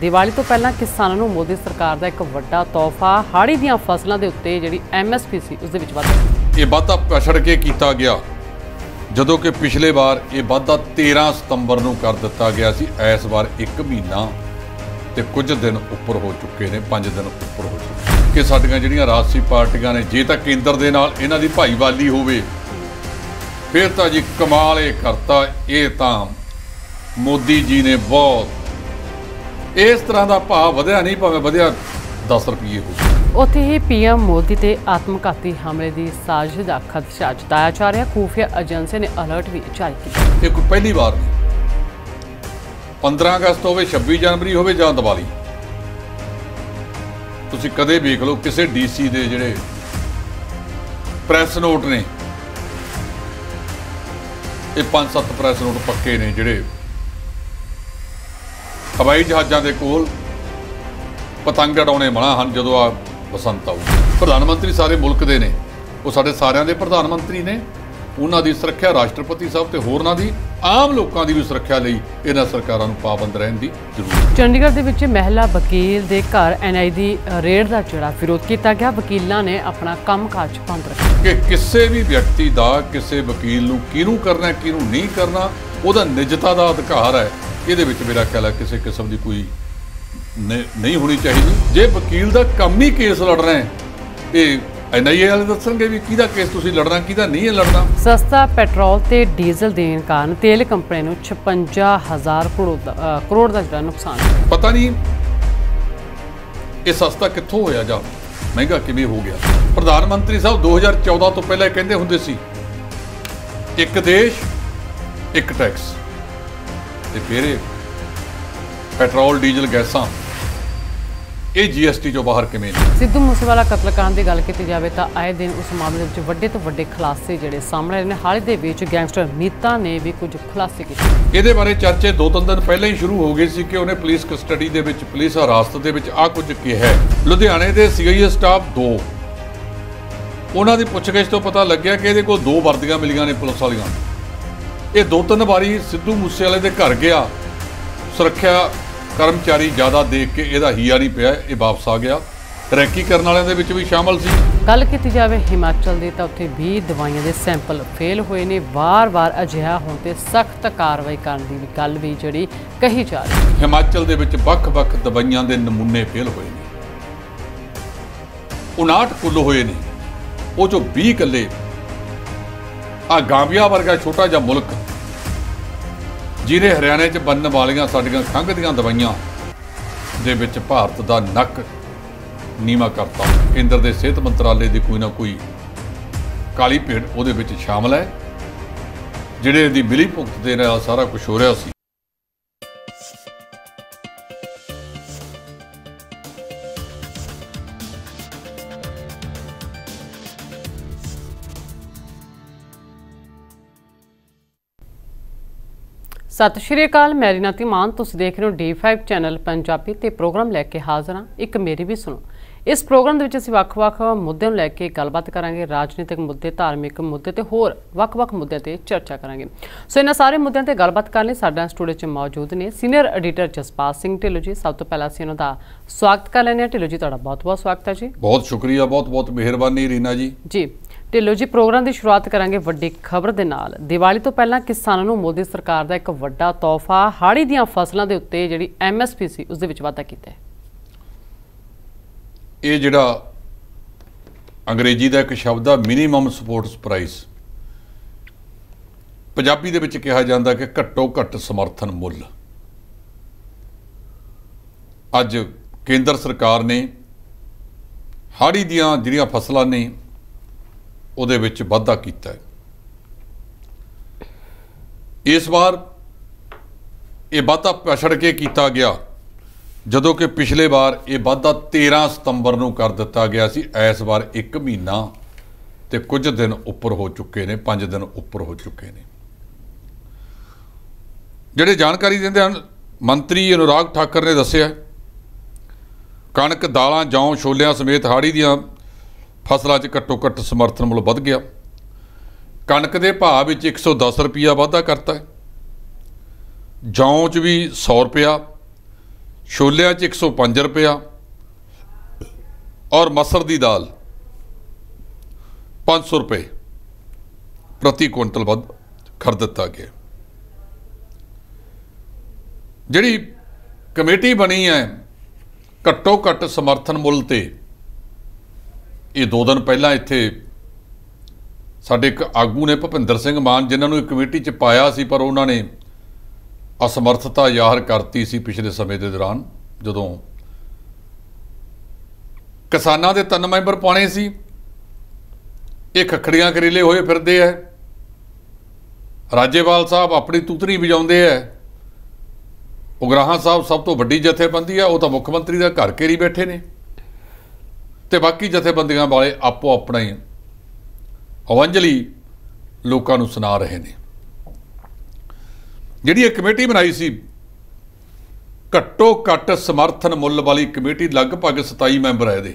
ਦੀਵਾਲੀ ਤੋਂ ਪਹਿਲਾਂ ਕਿਸਾਨਾਂ ਨੂੰ ਮੋਦੀ ਸਰਕਾਰ ਦਾ ਇੱਕ ਵੱਡਾ ਤੋਹਫਾ ਹਾੜੀ ਦੀਆਂ ਫਸਲਾਂ ਦੇ ਉੱਤੇ ਜਿਹੜੀ ਐਮਐਸਪੀ ਸੀ ਉਸ ਦੇ ਵਿੱਚ ਵਾਧਾ ਇਹ ਵਾਧਾ ਪਛੜ ਕੇ ਕੀਤਾ ਗਿਆ ਜਦੋਂ ਕਿ ਪਿਛਲੇ ਵਾਰ ਇਹ ਵਾਧਾ 13 ਸਤੰਬਰ ਨੂੰ ਕਰ ਦਿੱਤਾ ਗਿਆ ਸੀ ਇਸ ਵਾਰ 1 ਮਹੀਨਾ ਤੇ ਕੁਝ ਦਿਨ ਉੱਪਰ ਹੋ ਚੁੱਕੇ ਨੇ 5 ਦਿਨ ਉੱਪਰ ਹੋ ਚੁੱਕੇ ਕਿ ਸਾਡੀਆਂ ਜਿਹੜੀਆਂ ਰਾਜਸੀ ਪਾਰਟੀਆਂ ਨੇ ਜੇ ਤਾਂ ਕੇਂਦਰ ਦੇ ਨਾਲ ਇਹਨਾਂ ਦੀ ਭਾਈਵਾਲੀ ਹੋਵੇ ਫਿਰ ਤਾਂ ਜੀ ਕਮਾਲ ਇਹ ਕਰਤਾ ਇਹ ਤਾਂ ਮੋਦੀ ਜੀ ਨੇ ਬਹੁਤ ਇਸ ਤਰ੍ਹਾਂ ਦਾ ਭਾਅ ਵਧਿਆ ਨਹੀਂ ਭਾਵੇਂ ਵਧਿਆ 10 ਰੁਪਏ ਹੋ ਉੱਥੇ ਹੀ ਪੀਐਮ ਮੋਦੀ ਤੇ ਆਤਮਕਾਤੀ ਹਮਲੇ ਦੀ ਸਾਜ਼ਿਸ਼ ਦਾ ਖਦਸ਼ਾ ਜਤਾਇਆ ਜਾ ਰਿਹਾ ਖੂਫੀਆ ਏਜੰਸੀ ਨੇ ਅਲਰਟ ਵੀ ਜਾਰੀ ਕੀਤਾ ਇਹ ਕੋਈ ਪਹਿਲੀ ਵਾਰ ਨਹੀਂ 15 ਅਗਸਤ ਹੋਵੇ 26 ਜਨਵਰੀ ਹੋਵੇ ਜਾਂ ਦੀਵਾਲੀ ਤੁਸੀਂ ਕਦੇ ਵੇਖ ਲਓ ਕਿਸੇ ਡੀਸੀ ਦੇ ਜਿਹੜੇ ਪ੍ਰੈਸ ਨੋਟ ਨੇ ਇਹ 5-7 ਪ੍ਰੈਸ ਨੋਟ ਪੱਕੇ ਨੇ ਜਿਹੜੇ ਹਵਾਈ ਜਹਾਜ਼ਾਂ ਦੇ ਕੋਲ ਪਤੰਗ ਉਡਾਉਣੇ ਮਨਾ ਹਨ ਜਦੋਂ ਆ ਬਸੰਤ ਆਉ ਪ੍ਰਧਾਨ ਮੰਤਰੀ ਸਾਰੇ ਮੁਲਕ ਦੇ ਨੇ ਉਹ ਸਾਡੇ ਸਾਰਿਆਂ ਦੇ ਪ੍ਰਧਾਨ ਮੰਤਰੀ ਨੇ ਉਹਨਾਂ ਦੀ ਸੁਰੱਖਿਆ ਰਾਸ਼ਟਰਪਤੀ ਸਾਹਿਬ ਤੇ ਹੋਰਨਾਂ ਦੀ ਆਮ ਲੋਕਾਂ ਦੀ ਵੀ ਸੁਰੱਖਿਆ ਲਈ ਇਹਨਾਂ ਸਰਕਾਰਾਂ ਨੂੰ ਪਾਬੰਦ ਰਹਿਣ ਦੀ ਜ਼ਰੂਰਤ ਹੈ ਚੰਡੀਗੜ੍ਹ ਦੇ ਵਿੱਚ ਮਹਿਲਾ ਵਕੀਲ ਦੇ ਘਰ ਐਨਆਈਡੀ ਰੇਡ ਦਾ ਜਿਹੜਾ ਵਿਰੋਧ ਕੀਤਾ ਗਿਆ ਵਕੀਲਾਂ ਨੇ ਆਪਣਾ ਕਾਜ ਬੰਦ ਰੱਖਿਆ ਕਿ ਕਿਸੇ ਵੀ ਵਿਅਕਤੀ ਦਾ ਕਿਸੇ ਵਕੀਲ ਨੂੰ ਕਿਹਨੂੰ ਕਰਨਾ ਕਿਹਨੂੰ ਨਹੀਂ ਕਰਨਾ ਉਹਦਾ ਨਿਜਤਾ ਦਾ ਅਧਿਕਾਰ ਹੈ ਇਹਦੇ ਵਿੱਚ ਮੇਰਾ ਖਿਆਲ ਹੈ ਕਿਸੇ ਕਿਸਮ ਦੀ ਕੋਈ ਨਹੀਂ ਹੋਣੀ ਚਾਹੀਦੀ ਜੇ ਵਕੀਲ ਦਾ ਕੰਮ ਹੀ ਕੇਸ ਲੜਨਾ ਹੈ ਇਹ ਐਨਆਈਏ ਵਾਲੇ ਦੱਸਣਗੇ ਵੀ ਕਿਹਦਾ ਕੇਸ ਤੁਸੀਂ ਲੜਨਾ ਕਿਹਦਾ ਨਹੀਂ ਲੜਨਾ ਸਸਤਾ ਪੈਟਰੋਲ ਤੇ ਡੀਜ਼ਲ ਦੇਣ ਕਾਰਨ ਤੇਲ ਕੰਪਨੀ ਨੂੰ 56000 ਕਰੋੜ ਦਾ ਜਿਹੜਾ ਨੁਕਸਾਨ ਪਤਾ ਨਹੀਂ ਇਹ ਸਸਤਾ ਕਿੱਥੋਂ ਹੋਇਆ ਜਾਂ ਮਹਿੰਗਾ ਕਿਵੇਂ ਹੋ ਗਿਆ ਪ੍ਰਧਾਨ ਮੰਤਰੀ ਸਾਹਿਬ 2014 ਤੋਂ ਪਹਿਲਾਂ ਕਹਿੰਦੇ ਹੁੰਦੇ ਸੀ ਇੱਕ ਦੇਸ਼ ਇੱਕ ਟੈਕਸ ਤੇ ਫੇਰੇ ਪੈਟਰੋਲ ਡੀਜ਼ਲ ਗੈਸਾਂ ਇਹ ਜੀਐਸਟੀ ਚੋਂ ਬਾਹਰ ਕਿਵੇਂ ਨੇ ਸਿੱਧੂ ਮੂਸੇਵਾਲਾ ਕਤਲकांड ਦੀ ਗੱਲ ਕੀਤੀ ਜਾਵੇ ਤਾਂ ਆਏ ਦਿਨ ਉਸ ਮਾਮਲੇ ਵਿੱਚ ਵੱਡੇ ਤੋਂ ਵੱਡੇ ਖੁਲਾਸੇ ਜਿਹੜੇ ਸਾਹਮਣੇ ਨੇ ਹਾਲੇ ਦੇ ਵਿੱਚ ਗੈਂਗਸਟਰ ਮੀਤਾ ਨੇ ਵੀ ਕੁਝ ਖੁਲਾਸੇ ਕੀਤੇ ਇਹਦੇ ਬਾਰੇ ਚਰਚੇ ਦੋ ਤਿੰਨ ਦਿਨ ਪਹਿਲਾਂ ਹੀ ਸ਼ੁਰੂ ਹੋ ਗਏ ਸੀ ਕਿ ਉਹਨੇ ਪੁਲਿਸ ਕਸਟਡੀ ਦੇ ਵਿੱਚ ਪੁਲਿਸ ਹਰਾਸਤ ਦੇ ਵਿੱਚ ਆ ਕੁਝ ਕਿਹਾ ਲੁਧਿਆਣੇ ਦੇ ਸੀਆਈਏ ਸਟਾਫ 2 ਉਹਨਾਂ ਦੀ ਪੁੱਛਗਿੱਛ ਤੋਂ ਪਤਾ ਲੱਗਿਆ ਕਿ ਇਹਦੇ ਕੋਲ ਦੋ ਵਰਦੀਆਂ ਮਿਲੀਆਂ ਨੇ ਪੁਲਿਸ ਵਾਲੀਆਂ ਇਹ ਦੋ ਤਿੰਨ ਵਾਰੀ ਸਿੱਧੂ ਮੂਸੇ ਵਾਲੇ ਦੇ ਘਰ ਗਿਆ ਸੁਰੱਖਿਆ ਕਰਮਚਾਰੀ ਜ਼ਿਆਦਾ ਦੇਖ ਕੇ ਇਹਦਾ ਹੀਆ ਨਹੀਂ ਪਿਆ ਇਹ ਵਾਪਸ ਆ ਗਿਆ ਰੈਕੀ ਕਰਨ ਵਾਲਿਆਂ ਦੇ ਵਿੱਚ ਵੀ ਸ਼ਾਮਲ ਸੀ ਗੱਲ ਕੀਤੀ ਜਾਵੇ ਹਿਮਾਚਲ ਦੇ ਤਾਂ ਉੱਥੇ 20 ਦਵਾਈਆਂ ਦੇ ਸੈਂਪਲ ਫੇਲ ਹੋਏ ਨੇ ਵਾਰ-ਵਾਰ ਅਜਿਹਾ ਹੋਣ ਤੇ ਸਖਤ ਕਾਰਵਾਈ ਕਰਨ ਦੀ ਗੱਲ ਵੀ ਜਿਹੜੀ ਕਹੀ ਜਾ ਰਹੀ ਹੈ ਹਿਮਾਚਲ ਦੇ ਵਿੱਚ ਵੱਖ-ਵੱਖ ਦਵਾਈਆਂ ਦੇ ਨਮੂਨੇ ਫੇਲ ਹੋਏ ਨੇ 59 ਕੁੱਲ ਹੋਏ ਨੇ ਉਹ ਜੋ 20 ਕੱਲੇ ਆ ਗਾਂਬੀਆ ਵਰਗਾ ਛੋਟਾ ਜਿਹਾ ਮੁਲਕ ਜਿਹਨੇ ਹਰਿਆਣੇ 'ਚ ਬੰਨ ਵਾਲੀਆਂ ਸਾਡੀਆਂ ਖੰਘ ਦੀਆਂ ਦਵਾਈਆਂ ਦੇ ਵਿੱਚ ਭਾਰਤ ਦਾ ਨੱਕ ਨੀਵਾ ਕਰਤਾ ਕੇਂਦਰ ਦੇ ਸਿਹਤ ਮੰਤਰਾਲੇ ਦੀ ਕੋਈ ਨਾ ਕੋਈ ਕਾਲੀ ਭੇਡ ਉਹਦੇ ਵਿੱਚ ਸ਼ਾਮਲ ਹੈ ਜਿਹੜੇ ਦੀ ਬਿਲੀ ਭੁਗਤ ਦੇ ਨਾਲ ਸਾਰਾ ਕੁਝ ਹੋ ਰਿਹਾ ਸੀ ਸਤਿ ਸ਼੍ਰੀ ਅਕਾਲ ਮੈਂ ਰੀਨਾ ਤਿਮਾਨ ਤੁਸੀਂ ਦੇਖ ਰਹੇ ਹੋ ਡੀ5 ਚੈਨਲ ਪੰਜਾਬੀ ਤੇ ਪ੍ਰੋਗਰਾਮ ਲੈ ਕੇ ਹਾਜ਼ਰ ਹਾਂ ਇੱਕ ਮੇਰੀ ਵੀ ਸੁਣੋ ਇਸ ਪ੍ਰੋਗਰਾਮ ਦੇ ਵਿੱਚ ਅਸੀਂ ਵੱਖ-ਵੱਖ ਮੁੱਦਿਆਂ ਨੂੰ ਲੈ ਕੇ ਗੱਲਬਾਤ ਕਰਾਂਗੇ ਰਾਜਨੀਤਿਕ ਮੁੱਦੇ ਧਾਰਮਿਕ ਮੁੱਦੇ ਤੇ ਹੋਰ ਵੱਖ-ਵੱਖ ਮੁੱਦਿਆਂ ਤੇ ਚਰਚਾ ਕਰਾਂਗੇ ਸੋ ਇਹਨਾਂ ਸਾਰੇ ਮੁੱਦਿਆਂ ਤੇ ਗੱਲਬਾਤ ਕਰਨ ਲਈ ਸਾਡਾ ਸਟੂਡੀਓ 'ਚ ਮੌਜੂਦ ਨੇ ਸੀਨੀਅਰ ਐਡੀਟਰ ਜਸਪਾਲ ਸਿੰਘ ਢਿੱਲੋ ਜੀ ਸਭ ਤੋਂ ਪਹਿਲਾਂ ਅਸੀਂ ਉਹਨਾਂ ਦਾ ਸਵਾਗਤ ਕਰ ਲੈਂਦੇ ਹਾਂ ਢਿੱਲੋ ਜੀ ਤੁਹਾਡਾ ਬਹੁਤ-ਬਹੁਤ ਸਵਾਗਤ ਹੈ ਜੀ ਬਹੁਤ ਸ਼ੁਕਰੀਆ ਬਹੁਤ-ਬਹੁਤ ਮਿਹਰਬਾਨੀ ਰੀਨਾ ਜੀ ਜੀ ਢਿੱਲੋ ਜੀ ਪ੍ਰੋਗਰਾਮ ਦੀ ਸ਼ੁਰੂਆਤ ਕਰਾਂਗੇ ਵੱਡੀ ਖਬਰ ਦੇ ਨਾਲ ਦੀਵਾਲੀ ਤੋਂ ਪਹਿਲਾਂ ਕਿਸਾਨਾਂ ਨੂੰ ਮੋਦੀ ਸਰਕਾਰ ਦਾ ਇੱਕ ਵੱਡਾ ਤੋਹਫਾ ਹਾੜੀ ਦੀਆਂ ਫਸਲਾਂ ਦੇ ਉੱਤੇ ਜਿਹੜੀ ਐਮਐਸਪੀ ਸੀ ਉਸ ਦੇ ਵਿੱਚ ਵਾਅਦਾ ਕੀਤਾ ਹੈ ਇਹ ਜਿਹੜਾ ਅੰਗਰੇਜ਼ੀ ਦਾ ਇੱਕ ਸ਼ਬਦ ਆ ਮਿਨੀਮਮ ਸਪੋਰਟਸ ਪ੍ਰਾਈਸ ਪੰਜਾਬੀ ਦੇ ਵਿੱਚ ਕਿਹਾ ਜਾਂਦਾ ਕਿ ਘੱਟੋ ਘੱਟ ਸਮਰਥਨ ਮੁੱਲ ਅੱਜ ਕੇਂਦਰ ਸਰਕਾਰ ਨੇ ਹਾੜੀ ਦੀਆਂ ਜਿਹੜੀਆਂ ਫਸਲਾਂ ਨੇ ਉਹਦੇ ਵਿੱਚ ਵਾਧਾ ਕੀਤਾ ਹੈ ਇਸ ਵਾਰ ਇਹ ਵਾਧਾ ਪਛੜ ਕੇ ਕੀਤਾ ਗਿਆ ਜਦੋਂ ਕਿ ਪਿਛਲੇ ਵਾਰ ਇਹ ਵਾਧਾ 13 ਸਤੰਬਰ ਨੂੰ ਕਰ ਦਿੱਤਾ ਗਿਆ ਸੀ ਇਸ ਵਾਰ 1 ਮਹੀਨਾ ਤੇ ਕੁਝ ਦਿਨ ਉੱਪਰ ਹੋ ਚੁੱਕੇ ਨੇ 5 ਦਿਨ ਉੱਪਰ ਹੋ ਚੁੱਕੇ ਨੇ ਜਿਹੜੇ ਜਾਣਕਾਰੀ ਦਿੰਦੇ ਹਨ ਮੰਤਰੀ ਅਨੁਰਾਗ ਠਾਕਰ ਨੇ ਦੱਸਿਆ ਕਣਕ ਦਾਲਾਂ ਜੌਂ ਛੋਲਿਆਂ ਸਮੇਤ ਹਾੜੀ ਦੀਆਂ ਫਸਲਾਂ 'ਚ ਘੱਟੋ ਘੱਟ ਸਮਰਥਨ ਮੁੱਲ ਵੱਧ ਗਿਆ ਕਣਕ ਦੇ ਭਾਅ ਵਿੱਚ 110 ਰੁਪਿਆ ਵਾਧਾ ਕਰਤਾ ਹੈ ਜੌਂ 'ਚ ਵੀ 100 ਰੁਪਿਆ ਛੋਲਿਆਂ 'ਚ 105 ਰੁਪਿਆ ਔਰ ਮਸਰ ਦੀ ਦਾਲ 500 ਰੁਪਏ ਪ੍ਰਤੀ ਕੁਇੰਟਲ ਵੱਧ ਖਰ ਦਿੱਤਾ ਗਿਆ ਜਿਹੜੀ ਕਮੇਟੀ ਬਣੀ ਹੈ ਘੱਟੋ ਘੱਟ ਸਮਰਥਨ ਮੁੱਲ ਤੇ ਇਹ ਦੋ ਦਿਨ ਪਹਿਲਾਂ ਇੱਥੇ ਸਾਡੇ ਇੱਕ ਆਗੂ ਨੇ ਭਪਿੰਦਰ ਸਿੰਘ ਮਾਨ ਜਿਨ੍ਹਾਂ ਨੂੰ ਇੱਕ ਕਮੇਟੀ 'ਚ ਪਾਇਆ ਸੀ ਪਰ ਉਹਨਾਂ ਨੇ ਅਸਮਰਥਤਾ ਜ਼ਾਹਰ ਕਰਤੀ ਸੀ ਪਿਛਲੇ ਸਮੇਂ ਦੇ ਦੌਰਾਨ ਜਦੋਂ ਕਿਸਾਨਾਂ ਦੇ ਤਿੰਨ ਮੈਂਬਰ ਪਾਣੇ ਸੀ ਇਹ ਖਖੜੀਆਂ ਕਰੇਲੇ ਹੋਏ ਫਿਰਦੇ ਐ ਰਾਜੇਵਾਲ ਸਾਹਿਬ ਆਪਣੀ ਤੂਤਰੀ ਵਜਾਉਂਦੇ ਐ ਉਗਰਾਹਾਂ ਸਾਹਿਬ ਸਭ ਤੋਂ ਵੱਡੀ ਜਥੇਬੰਦੀ ਆ ਉਹ ਤਾਂ ਮੁੱਖ ਮੰਤਰੀ ਦਾ ਘਰ ਕੇਰੀ ਬੈਠੇ ਨੇ ਤੇ ਬਾਕੀ ਜਥੇਬੰਦੀਆਂ ਵਾਲੇ ਆਪੋ ਆਪਣਾ ਹੀ ਅਵੰਜਲੀ ਲੋਕਾਂ ਨੂੰ ਸੁਣਾ ਰਹੇ ਨੇ ਜਿਹੜੀ ਇਹ ਕਮੇਟੀ ਬਣਾਈ ਸੀ ਘੱਟੋ ਘੱਟ ਸਮਰਥਨ ਮੁੱਲ ਵਾਲੀ ਕਮੇਟੀ ਲਗਭਗ 27 ਮੈਂਬਰ ਹੈ ਦੇ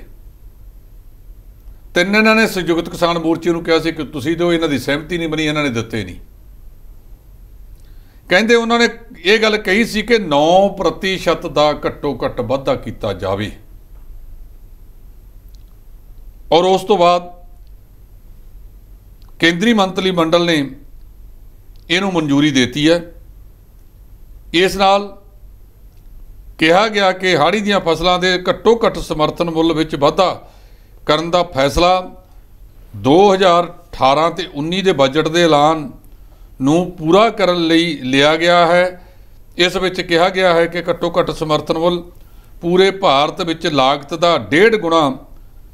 ਤਿੰਨ ਇਹਨਾਂ ਨੇ ਸੰਯੁਕਤ ਕਿਸਾਨ ਮੋਰਚੇ ਨੂੰ ਕਿਹਾ ਸੀ ਕਿ ਤੁਸੀਂ ਦਿਓ ਇਹਨਾਂ ਦੀ ਸਹਿਮਤੀ ਨਹੀਂ ਬਣੀ ਇਹਨਾਂ ਨੇ ਦਿੱਤੇ ਨਹੀਂ ਕਹਿੰਦੇ ਉਹਨਾਂ ਨੇ ਇਹ ਗੱਲ ਕਹੀ ਸੀ ਕਿ 9% ਦਾ ਘੱਟੋ ਘੱਟ ਵਾਧਾ ਕੀਤਾ ਜਾਵੇ ਔਰ ਉਸ ਤੋਂ ਬਾਅਦ ਕੇਂਦਰੀ ਮੰਤਰੀ ਮੰਡਲ ਨੇ ਇਹਨੂੰ ਮਨਜ਼ੂਰੀ ਦਿੱਤੀ ਹੈ ਇਸ ਨਾਲ ਕਿਹਾ ਗਿਆ ਕਿ ਹਾੜੀ ਦੀਆਂ ਫਸਲਾਂ ਦੇ ਘੱਟੋ ਘੱਟ ਸਮਰਥਨ ਮੁੱਲ ਵਿੱਚ ਵਾਧਾ ਕਰਨ ਦਾ ਫੈਸਲਾ 2018 ਤੇ 19 ਦੇ ਬਜਟ ਦੇ ਐਲਾਨ ਨੂੰ ਪੂਰਾ ਕਰਨ ਲਈ ਲਿਆ ਗਿਆ ਹੈ ਇਸ ਵਿੱਚ ਕਿਹਾ ਗਿਆ ਹੈ ਕਿ ਘੱਟੋ ਘੱਟ ਸਮਰਥਨ ਮੁੱਲ ਪੂਰੇ ਭਾਰਤ ਵਿੱਚ ਲਾਗਤ ਦਾ 1.5 ਗੁਣਾ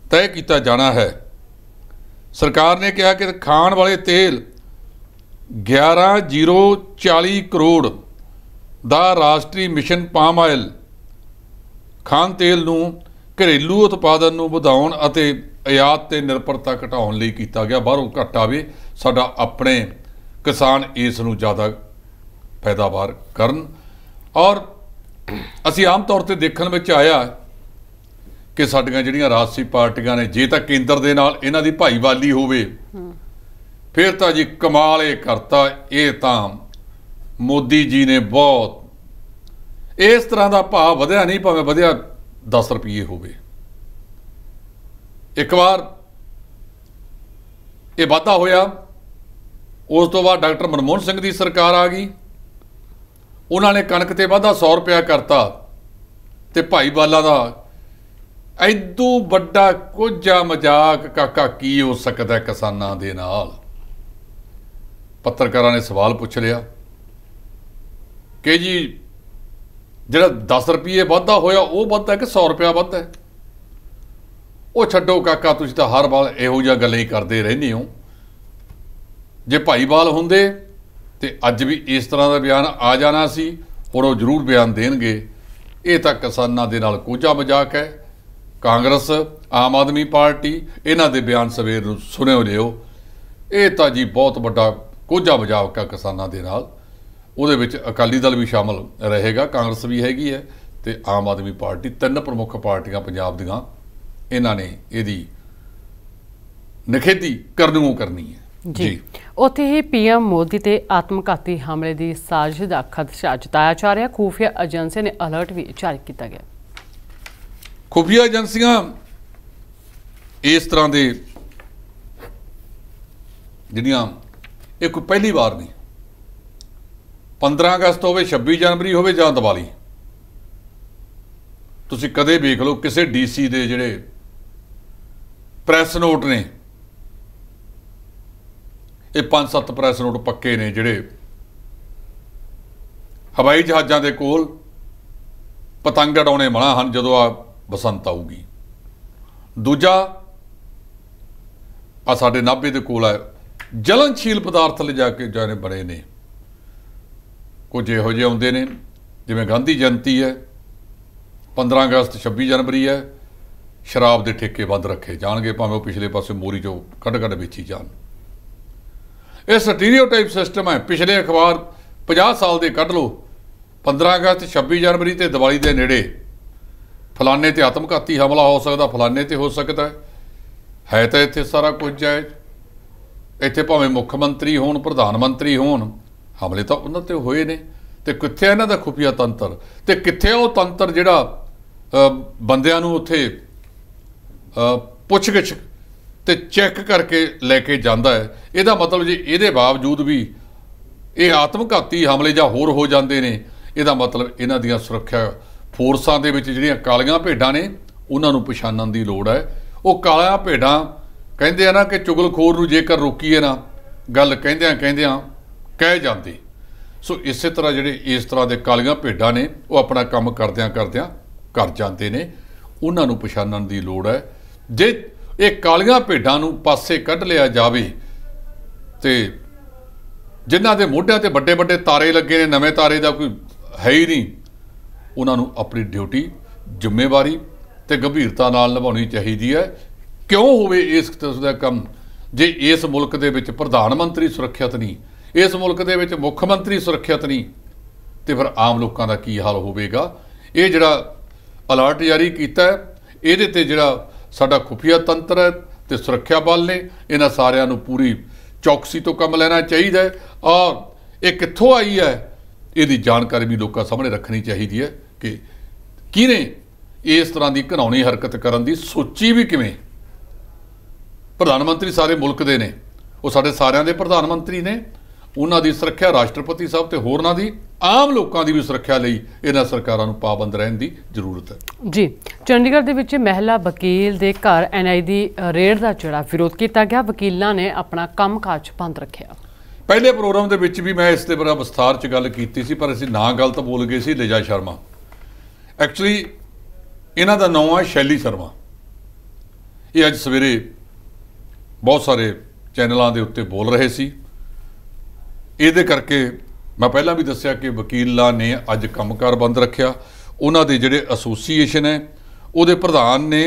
ਤੈਅ ਕੀਤਾ ਜਾਣਾ ਹੈ ਸਰਕਾਰ ਨੇ ਕਿਹਾ ਕਿ ਖਾਣ ਵਾਲੇ ਤੇਲ 11040 ਕਰੋੜ ਦਾ ਰਾਸ਼ਟਰੀ ਮਿਸ਼ਨ ਪਾਮ ਆਇਲ ਖਾਣ ਤੇਲ ਨੂੰ ਘਰੇਲੂ ਉਤਪਾਦਨ ਨੂੰ ਵਧਾਉਣ ਅਤੇ ਆਯਾਤ ਤੇ ਨਿਰਭਰਤਾ ਘਟਾਉਣ ਲਈ ਕੀਤਾ ਗਿਆ ਬਾਹਰੋਂ ਘਟਾ ਆਵੇ ਸਾਡਾ ਆਪਣੇ ਕਿਸਾਨ ਇਸ ਨੂੰ ਜ਼ਿਆਦਾ ਪੈਦਾਵਾਰ ਕਰਨ ਔਰ ਅਸੀਂ ਆਮ ਤੌਰ ਤੇ ਦੇਖਣ ਵਿੱਚ ਆਇਆ ਕਿ ਸਾਡੀਆਂ ਜਿਹੜੀਆਂ ਰਾਜਸੀ ਪਾਰਟੀਆਂ ਨੇ ਜੇ ਤਾਂ ਕੇਂਦਰ ਦੇ ਨਾਲ ਇਹਨਾਂ ਦੀ ਭਾਈਵਾਲੀ ਹੋਵੇ ਫਿਰ ਤਾਂ ਜੀ ਕਮਾਲ ਇਹ ਕਰਤਾ ਇਹ ਤਾਂ ਮੋਦੀ ਜੀ ਨੇ ਬਹੁਤ ਇਸ ਤਰ੍ਹਾਂ ਦਾ ਭਾਅ ਵਧਿਆ ਨਹੀਂ ਭਾਵੇਂ ਵਧਿਆ 10 ਰੁਪਏ ਹੋਵੇ ਇੱਕ ਵਾਰ ਇਹ ਵਾਧਾ ਹੋਇਆ ਉਸ ਤੋਂ ਬਾਅਦ ਡਾਕਟਰ ਮਨਮੋਹਨ ਸਿੰਘ ਦੀ ਸਰਕਾਰ ਆ ਗਈ ਉਹਨਾਂ ਨੇ ਕਣਕ ਤੇ ਵਾਧਾ 100 ਰੁਪਿਆ ਕਰਤਾ ਤੇ ਭਾਈ ਬਾਲਾ ਦਾ ਐਦੂ ਵੱਡਾ ਕੋਝਾ ਮਜ਼ਾਕ ਕਾਕਾ ਕੀ ਹੋ ਸਕਦਾ ਕਿਸਾਨਾਂ ਦੇ ਨਾਲ ਪੱਤਰਕਾਰਾਂ ਨੇ ਸਵਾਲ ਪੁੱਛ ਲਿਆ ਕਿ ਜੀ ਜਿਹੜਾ 10 ਰੁਪਏ ਵਾਧਾ ਹੋਇਆ ਉਹ ਵਾਧਾ ਕਿ 100 ਰੁਪਿਆ ਵਾਧਾ ਹੈ ਉਹ ਛੱਡੋ ਕਾਕਾ ਤੁਸੀਂ ਤਾਂ ਹਰ ਵਾਰ ਇਹੋ ਜਿਹਾ ਗੱਲਾਂ ਹੀ ਕਰਦੇ ਰਹਿੰਦੇ ਹੋ ਜੇ ਭਾਈਵਾਲ ਹੁੰਦੇ ਤੇ ਅੱਜ ਵੀ ਇਸ ਤਰ੍ਹਾਂ ਦਾ ਬਿਆਨ ਆ ਜਾਣਾ ਸੀ ਔਰ ਉਹ ਜ਼ਰੂਰ ਬਿਆਨ ਦੇਣਗੇ ਇਹ ਤਾਂ ਕਿਸਾਨਾਂ ਦੇ ਨਾਲ ਕੋਝਾ ਮਜ਼ਾਕ ਹੈ ਕਾਂਗਰਸ ਆਮ ਆਦਮੀ ਪਾਰਟੀ ਇਹਨਾਂ ਦੇ ਬਿਆਨ ਸਵੇਰ ਨੂੰ ਸੁਣਿਓ ਲਿਓ ਇਹ ਤਾਂ ਜੀ ਬਹੁਤ ਵੱਡਾ ਕੋਝਾ ਬਜਾਵ ਕਾ ਕਿਸਾਨਾਂ ਦੇ ਨਾਲ ਉਹਦੇ ਵਿੱਚ ਅਕਾਲੀ ਦਲ ਵੀ ਸ਼ਾਮਲ ਰਹੇਗਾ ਕਾਂਗਰਸ ਵੀ ਹੈਗੀ ਹੈ ਤੇ ਆਮ ਆਦਮੀ ਪਾਰਟੀ ਤਿੰਨ ਪ੍ਰਮੁੱਖ ਪਾਰਟੀਆਂ ਪੰਜਾਬ ਦੀਆਂ ਇਹਨਾਂ ਨੇ ਇਹਦੀ ਨਖੇਦੀ ਨੂੰ ਕਰਨੀ ਹੈ ਜੀ ਉੱਥੇ ਹੀ ਪੀਐਮ ਮੋਦੀ ਤੇ ਆਤਮਕਾਤੀ ਹਮਲੇ ਦੀ ਸਾਜ਼ਿਸ਼ ਦਾ ਖਦਸ਼ਾ ਜਤਾਇਆ ਜਾ ਰਿਹਾ ਖੂਫੀਆ ਏਜੰਸੀ ਨੇ ਅਲਰਟ ਵੀ ਜਾਰੀ ਕੀਤਾ ਗਿਆ ਖੁਫੀਆ ਏਜੰਸੀਆਂ ਇਸ ਤਰ੍ਹਾਂ ਦੇ ਜਿਹੜੀਆਂ ਇਹ ਕੋਈ ਪਹਿਲੀ ਵਾਰ ਨਹੀਂ 15 ਅਗਸਤ ਹੋਵੇ 26 ਜਨਵਰੀ ਹੋਵੇ ਜਾਂ ਦੀਵਾਲੀ ਤੁਸੀਂ ਕਦੇ ਵੇਖ ਲਓ ਕਿਸੇ ਡੀਸੀ ਦੇ ਜਿਹੜੇ ਪ੍ਰੈਸ ਨੋਟ ਨੇ ਇਹ 5-7 ਪ੍ਰੈਸ ਨੋਟ ਪੱਕੇ ਨੇ ਜਿਹੜੇ ਹਵਾਈ ਜਹਾਜ਼ਾਂ ਦੇ ਕੋਲ ਪਤੰਗ ਉਡਾਉਣੇ ਮਣਾ ਹਨ ਜਦੋਂ ਆ ਬਸੰਤ ਆਊਗੀ ਦੂਜਾ ਆ ਸਾਡੇ ਨਾਭੇ ਦੇ ਕੋਲ ਹੈ ਜਲਨਸ਼ੀਲ ਪਦਾਰਥ ਲੈ ਜਾ ਕੇ ਜਿਹੜੇ ਬਣੇ ਨੇ ਕੁਝ ਇਹੋ ਜਿਹੇ ਆਉਂਦੇ ਨੇ ਜਿਵੇਂ ਗਾਂਧੀ ਜਨਤੀ ਹੈ 15 ਅਗਸਤ 26 ਜਨਵਰੀ ਹੈ ਸ਼ਰਾਬ ਦੇ ਠੇਕੇ ਬੰਦ ਰੱਖੇ ਜਾਣਗੇ ਭਾਵੇਂ ਉਹ ਪਿਛਲੇ ਪਾਸੇ ਮੋਰੀ ਚੋਂ ਕੱਢ-ਕੱਢ ਵੇਚੀ ਜਾਣ ਇਹ ਸਟੀਰੀਓਟਾਈਪ ਸਿਸਟਮ ਹੈ ਪਿਛਲੇ ਅਖਬਾਰ 50 ਸਾਲ ਦੇ ਕੱਢ ਲਓ 15 ਅਗਸਤ 26 ਜਨਵਰੀ ਤੇ ਦੀਵਾਲੀ ਦੇ ਨੇੜੇ ਫਲਾਣੇ ਤੇ ਆਤਮਘਾਤੀ ਹਮਲਾ ਹੋ ਸਕਦਾ ਫਲਾਣੇ ਤੇ ਹੋ ਸਕਦਾ ਹੈ ਤਾਂ ਇੱਥੇ ਸਾਰਾ ਕੁਝ ਹੈ ਇੱਥੇ ਭਾਵੇਂ ਮੁੱਖ ਮੰਤਰੀ ਹੋਣ ਪ੍ਰਧਾਨ ਮੰਤਰੀ ਹੋਣ ਹਮਲੇ ਤਾਂ ਉਹਨਾਂ ਤੇ ਹੋਏ ਨੇ ਤੇ ਕਿੱਥੇ ਇਹਨਾਂ ਦਾ ਖੁਫੀਆ ਤੰਤਰ ਤੇ ਕਿੱਥੇ ਉਹ ਤੰਤਰ ਜਿਹੜਾ ਬੰਦਿਆਂ ਨੂੰ ਉੱਥੇ ਪੁੱਛਗਿੱਛ ਤੇ ਚੈੱਕ ਕਰਕੇ ਲੈ ਕੇ ਜਾਂਦਾ ਹੈ ਇਹਦਾ ਮਤਲਬ ਜੇ ਇਹਦੇ ਬਾਵਜੂਦ ਵੀ ਇਹ ਆਤਮਘਾਤੀ ਹਮਲੇ ਜਾਂ ਹੋਰ ਹੋ ਜਾਂਦੇ ਨੇ ਇਹਦਾ ਮਤਲਬ ਇਹਨਾਂ ਦੀਆਂ ਸੁਰੱਖਿਆ ਫੋਰਸਾਂ ਦੇ ਵਿੱਚ ਜਿਹੜੀਆਂ ਕਾਲੀਆਂ ਭੇਡਾਂ ਨੇ ਉਹਨਾਂ ਨੂੰ ਪਛਾਣਨ ਦੀ ਲੋੜ ਹੈ ਉਹ ਕਾਲੀਆਂ ਭੇਡਾਂ ਕਹਿੰਦੇ ਆ ਨਾ ਕਿ ਚੁਗਲਖੋਰ ਨੂੰ ਜੇਕਰ ਰੋਕੀਏ ਨਾ ਗੱਲ ਕਹਿੰਦਿਆਂ ਕਹਿੰਦਿਆਂ ਕਹਿ ਜਾਂਦੀ ਸੋ ਇਸੇ ਤਰ੍ਹਾਂ ਜਿਹੜੇ ਇਸ ਤਰ੍ਹਾਂ ਦੇ ਕਾਲੀਆਂ ਭੇਡਾਂ ਨੇ ਉਹ ਆਪਣਾ ਕੰਮ ਕਰਦਿਆਂ ਕਰਦਿਆਂ ਕਰ ਜਾਂਦੇ ਨੇ ਉਹਨਾਂ ਨੂੰ ਪਛਾਣਨ ਦੀ ਲੋੜ ਹੈ ਜੇ ਇਹ ਕਾਲੀਆਂ ਭੇਡਾਂ ਨੂੰ ਪਾਸੇ ਕੱਢ ਲਿਆ ਜਾਵੇ ਤੇ ਜਿਨ੍ਹਾਂ ਦੇ ਮੋਢਿਆਂ ਤੇ ਵੱਡੇ ਵੱਡੇ ਤਾਰੇ ਲੱਗੇ ਨੇ ਨਵੇਂ ਤਾਰੇ ਦਾ ਕੋਈ ਹੈ ਹੀ ਨਹੀਂ ਉਹਨਾਂ ਨੂੰ ਆਪਣੀ ਡਿਊਟੀ ਜ਼ਿੰਮੇਵਾਰੀ ਤੇ ਗੰਭੀਰਤਾ ਨਾਲ ਨਿਭਾਉਣੀ ਚਾਹੀਦੀ ਹੈ ਕਿਉਂ ਹੋਵੇ ਇਸ ਕਿਸਮ ਦਾ ਕੰਮ ਜੇ ਇਸ ਮੁਲਕ ਦੇ ਵਿੱਚ ਪ੍ਰਧਾਨ ਮੰਤਰੀ ਸੁਰੱਖਿਅਤ ਨਹੀਂ ਇਸ ਮੁਲਕ ਦੇ ਵਿੱਚ ਮੁੱਖ ਮੰਤਰੀ ਸੁਰੱਖਿਅਤ ਨਹੀਂ ਤੇ ਫਿਰ ਆਮ ਲੋਕਾਂ ਦਾ ਕੀ ਹਾਲ ਹੋਵੇਗਾ ਇਹ ਜਿਹੜਾ ਅਲਰਟ ਜਾਰੀ ਕੀਤਾ ਇਹਦੇ ਤੇ ਜਿਹੜਾ ਸਾਡਾ ਖੁਫੀਆ ਤੰਤਰ ਹੈ ਤੇ ਸੁਰੱਖਿਆ ਬਲ ਨੇ ਇਹਨਾਂ ਸਾਰਿਆਂ ਨੂੰ ਪੂਰੀ ਚੌਕਸੀ ਤੋਂ ਕੰਮ ਲੈਣਾ ਚਾਹੀਦਾ ਹੈ ਔਰ ਇਹ ਕਿੱਥੋਂ ਆਈ ਹੈ ਇਹਦੀ ਜਾਣਕਾਰੀ ਵੀ ਲੋਕਾਂ ਸਾਹਮਣੇ ਰੱਖਣੀ ਚਾਹੀਦੀ ਹੈ ਕਿ ਕਿਹਨੇ ਇਸ ਤਰ੍ਹਾਂ ਦੀ ਘਰਾਉਣੀ ਹਰਕਤ ਕਰਨ ਦੀ ਸੋਚੀ ਵੀ ਕਿਵੇਂ ਪ੍ਰਧਾਨ ਮੰਤਰੀ ਸਾਰੇ ਮੁਲਕ ਦੇ ਨੇ ਉਹ ਸਾਡੇ ਸਾਰਿਆਂ ਦੇ ਪ੍ਰਧਾਨ ਮੰਤਰੀ ਨੇ ਉਹਨਾਂ ਦੀ ਸੁਰੱਖਿਆ ਰਾਸ਼ਟਰਪਤੀ ਸਾਹਿਬ ਤੇ ਹੋਰਨਾਂ ਦੀ ਆਮ ਲੋਕਾਂ ਦੀ ਵੀ ਸੁਰੱਖਿਆ ਲਈ ਇਹਨਾਂ ਸਰਕਾਰਾਂ ਨੂੰ ਪਾਬੰਦ ਰਹਿਣ ਦੀ ਜ਼ਰੂਰਤ ਹੈ ਜੀ ਚੰਡੀਗੜ੍ਹ ਦੇ ਵਿੱਚ ਮਹਿਲਾ ਵਕੀਲ ਦੇ ਘਰ ਐਨਆਈ ਦੀ ਰੇਡ ਦਾ ਜਿਹੜਾ ਵਿਰੋਧ ਕੀਤਾ ਗਿਆ ਵਕੀਲਾਂ ਨੇ ਆਪਣਾ ਕੰਮ ਕਾਜ ਬੰਦ ਰੱਖਿਆ ਪਹਿਲੇ ਪ੍ਰੋਗਰਾਮ ਦੇ ਵਿੱਚ ਵੀ ਮੈਂ ਇਸ ਤੇ ਬੜਾ ਵਿਸਥਾਰ 'ਚ ਗੱਲ ਕੀਤੀ ਸੀ ਪਰ ਅਸੀਂ ਨਾ ਗਲਤ ਬੋਲ ਗਏ ਸੀ ਲਿਜਾ ਸ਼ਰਮਾ ਐਕਚੁਅਲੀ ਇਹਨਾਂ ਦਾ ਨਾਮ ਹੈ ਸ਼ੈਲੀ ਸ਼ਰਮਾ ਇਹ ਅੱਜ ਸਵੇਰੇ ਬਹੁਤ ਸਾਰੇ ਚੈਨਲਾਂ ਦੇ ਉੱਤੇ ਬੋਲ ਰਹੇ ਸੀ ਇਹਦੇ ਕਰਕੇ ਮੈਂ ਪਹਿਲਾਂ ਵੀ ਦੱਸਿਆ ਕਿ ਵਕੀਲਾਂ ਨੇ ਅੱਜ ਕੰਮਕਾਰ ਬੰਦ ਰੱਖਿਆ ਉਹਨਾਂ ਦੇ ਜਿਹੜੇ ਐਸੋਸੀਏਸ਼ਨ ਹੈ ਉਹਦੇ ਪ੍ਰਧਾਨ ਨੇ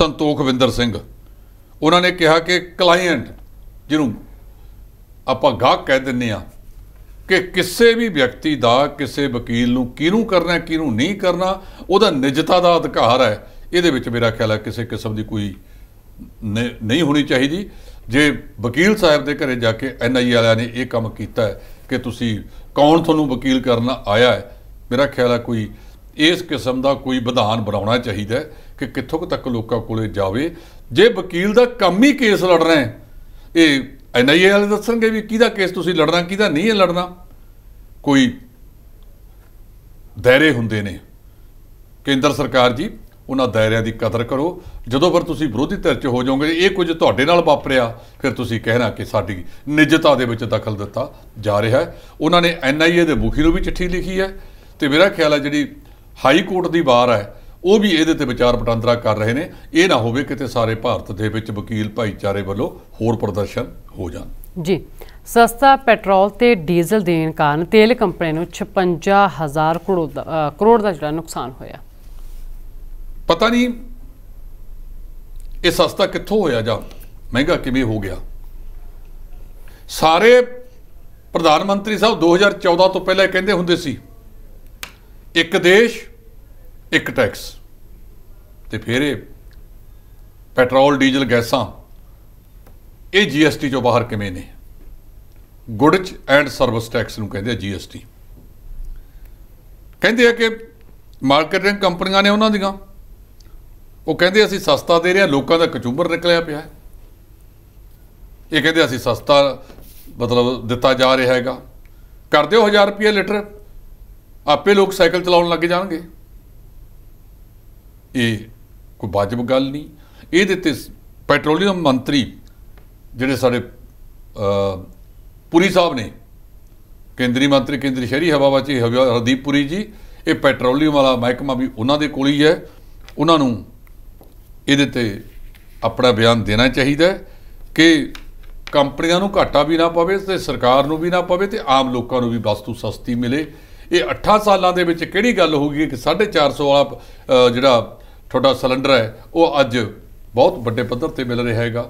ਸੰਤੋਖਵਿੰਦਰ ਸਿੰਘ ਉਹਨਾਂ ਨੇ ਕਿਹਾ ਕਿ ਕਲਾਇੰਟ ਜਿਹਨੂੰ ਆਪਾਂ ਗਾਹਕ ਕਹਿ ਦਿੰਨੇ ਆ ਕਿ ਕਿਸੇ ਵੀ ਵਿਅਕਤੀ ਦਾ ਕਿਸੇ ਵਕੀਲ ਨੂੰ ਕਿਹਨੂੰ ਕਰਨਾ ਕਿਹਨੂੰ ਨਹੀਂ ਕਰਨਾ ਉਹਦਾ ਨਿਜਤਾ ਦਾ ਅਧਿਕਾਰ ਹੈ ਇਹਦੇ ਵਿੱਚ ਮੇਰਾ ਖਿਆਲ ਹੈ ਕਿਸੇ ਕਿਸਮ ਦੀ ਕੋਈ ਨਹੀਂ ਹੋਣੀ ਚਾਹੀਦੀ ਜੇ ਵਕੀਲ ਸਾਹਿਬ ਦੇ ਘਰੇ ਜਾ ਕੇ ਐਨਆਈ ਵਾਲਿਆਂ ਨੇ ਇਹ ਕੰਮ ਕੀਤਾ ਹੈ ਕਿ ਤੁਸੀਂ ਕੌਣ ਤੁਹਾਨੂੰ ਵਕੀਲ ਕਰਨ ਆਇਆ ਹੈ ਮੇਰਾ ਖਿਆਲ ਹੈ ਕੋਈ ਇਸ ਕਿਸਮ ਦਾ ਕੋਈ ਵਿਧਾਨ ਬਣਾਉਣਾ ਚਾਹੀਦਾ ਹੈ ਕਿ ਕਿੱਥੋਂ ਤੱਕ ਲੋਕਾਂ ਕੋਲੇ ਜਾਵੇ ਜੇ ਵਕੀਲ ਦਾ ਕੰਮ ਹੀ ਕੇਸ ਲੜਨਾ ਹੈ ਇਹ ਐਨਆਈਏ ਵਾਲੇ ਦੱਸਣਗੇ ਵੀ ਕਿਹਦਾ ਕੇਸ ਤੁਸੀਂ ਲੜਨਾ ਕਿਹਦਾ ਨਹੀਂ ਹੈ ਲੜਨਾ ਕੋਈ ਦਾਇਰੇ ਹੁੰਦੇ ਨੇ ਕੇਂਦਰ ਸਰਕਾਰ ਜੀ ਉਹਨਾਂ ਦਾਇਰਿਆਂ ਦੀ ਕਦਰ ਕਰੋ ਜਦੋਂ ਪਰ ਤੁਸੀਂ ਵਿਰੋਧੀ ਧਿਰ 'ਚ ਹੋ ਜਾਓਗੇ ਇਹ ਕੁਝ ਤੁਹਾਡੇ ਨਾਲ ਵਾਪਰਿਆ ਫਿਰ ਤੁਸੀਂ ਕਹਿਣਾ ਕਿ ਸਾਡੀ ਨਿੱਜਤਾ ਦੇ ਵਿੱਚ ਦਖਲ ਦਿੱਤਾ ਜਾ ਰਿਹਾ ਹੈ ਉਹਨਾਂ ਨੇ ਐਨਆਈਏ ਦੇ ਮੁਖੀ ਨੂੰ ਵੀ ਚਿੱਠੀ ਲਿਖੀ ਹੈ ਤੇ ਮੇਰਾ ਖਿਆਲ ਹੈ ਜਿਹੜੀ ਹਾਈ ਕੋਰਟ ਦੀ ਬਾਰ ਹੈ ਉਹ ਵੀ ਇਹਦੇ ਤੇ ਵਿਚਾਰ ਪਟਾਂਦਰਾ ਕਰ ਰਹੇ ਨੇ ਇਹ ਨਾ ਹੋਵੇ ਕਿਤੇ ਸਾਰੇ ਭਾਰਤ ਦੇ ਵਿੱਚ ਵਕੀਲ ਭਾਈਚਾਰੇ ਵੱਲੋਂ ਹੋਰ ਪ੍ਰਦਰਸ਼ਨ ਹੋ ਜਾਣ ਜੀ ਸਸਤਾ ਪੈਟਰੋਲ ਤੇ ਡੀਜ਼ਲ ਦੇਣ ਕਾਰਨ ਤੇਲ ਕੰਪਨੀ ਨੂੰ 56000 ਕਰੋੜ ਦਾ ਜਿਹੜਾ ਨੁਕਸਾਨ ਹੋਇਆ ਪਤਾ ਨਹੀਂ ਇਹ ਸਸਤਾ ਕਿੱਥੋਂ ਹੋਇਆ ਜਾਂ ਮਹਿੰਗਾ ਕਿਵੇਂ ਹੋ ਗਿਆ ਸਾਰੇ ਪ੍ਰਧਾਨ ਮੰਤਰੀ ਸਾਹਿਬ 2014 ਤੋਂ ਪਹਿਲਾਂ ਕਹਿੰਦੇ ਹੁੰਦੇ ਸੀ ਇੱਕ ਦੇਸ਼ ਇੱਕ ਟੈਕਸ ਤੇ ਫਿਰ ਇਹ ਪੈਟਰੋਲ ਡੀਜ਼ਲ ਗੈਸਾਂ ਇਹ ਜੀਐਸਟੀ ਚੋਂ ਬਾਹਰ ਕਿਵੇਂ ਨੇ ਗੁੱਡਜ਼ ਐਂਡ ਸਰਵਿਸ ਟੈਕਸ ਨੂੰ ਕਹਿੰਦੇ ਆ ਜੀਐਸਟੀ ਕਹਿੰਦੇ ਆ ਕਿ ਮਾਰਕੀਟਿੰਗ ਕੰਪਨੀਆਂ ਨੇ ਉਹਨਾਂ ਦੀਆਂ ਉਹ ਕਹਿੰਦੇ ਅਸੀਂ ਸਸਤਾ ਦੇ ਰਿਹਾ ਲੋਕਾਂ ਦਾ ਕਚੂਬਰ ਨਿਕਲਿਆ ਪਿਆ ਇਹ ਕਹਿੰਦੇ ਅਸੀਂ ਸਸਤਾ ਮਤਲਬ ਦਿੱਤਾ ਜਾ ਰਿਹਾ ਹੈਗਾ ਕਰ ਦਿਓ 1000 ਰੁਪਏ ਲੀਟਰ ਆਪੇ ਲੋਕ ਸਾਈਕਲ ਚਲਾਉਣ ਲੱਗ ਜਾਣਗੇ ਇਹ ਕੋਈ ਵਾਜਬ ਗੱਲ ਨਹੀਂ ਇਹਦੇ ਤੇ ਪੈਟਰੋਲੀਅਮ ਮੰਤਰੀ ਜਿਹੜੇ ਸਾਡੇ ਪੁਰੀ ਸਾਹਿਬ ਨੇ ਕੇਂਦਰੀ ਮੰਤਰੀ ਕੇਂਦਰੀ ਸ਼ਹਿਰੀ ਹਵਾਵਾਚੀ ਹਰਦੀਪ ਪੁਰੀ ਜੀ ਇਹ ਪੈਟਰੋਲੀਅਮ ਵਾਲਾ ਮਹਿਕਮਾ ਵੀ ਉਹਨਾਂ ਦੇ ਕੋਲ ਹੀ ਹੈ ਉਹਨਾਂ ਨੂੰ ਇਹਦੇ ਤੇ ਆਪਣਾ ਬਿਆਨ ਦੇਣਾ ਚਾਹੀਦਾ ਹੈ ਕਿ ਕੰਪਨੀਆਂ ਨੂੰ ਘਾਟਾ ਵੀ ਨਾ ਪਵੇ ਤੇ ਸਰਕਾਰ ਨੂੰ ਵੀ ਨਾ ਪਵੇ ਤੇ ਆਮ ਲੋਕਾਂ ਨੂੰ ਵੀ ਵਸਤੂ ਸਸਤੀ ਮਿਲੇ ਇਹ 8 ਸਾਲਾਂ ਦੇ ਵਿੱਚ ਕਿਹੜੀ ਗੱਲ ਹੋਊਗੀ ਕਿ 450 ਵਾਲਾ ਜਿਹੜਾ ਤੁਹਾਡਾ ਸਿਲੰਡਰ ਹੈ ਉਹ ਅੱਜ ਬਹੁਤ ਵੱਡੇ ਪੱਧਰ ਤੇ ਮਿਲ ਰਿਹਾ ਹੈਗਾ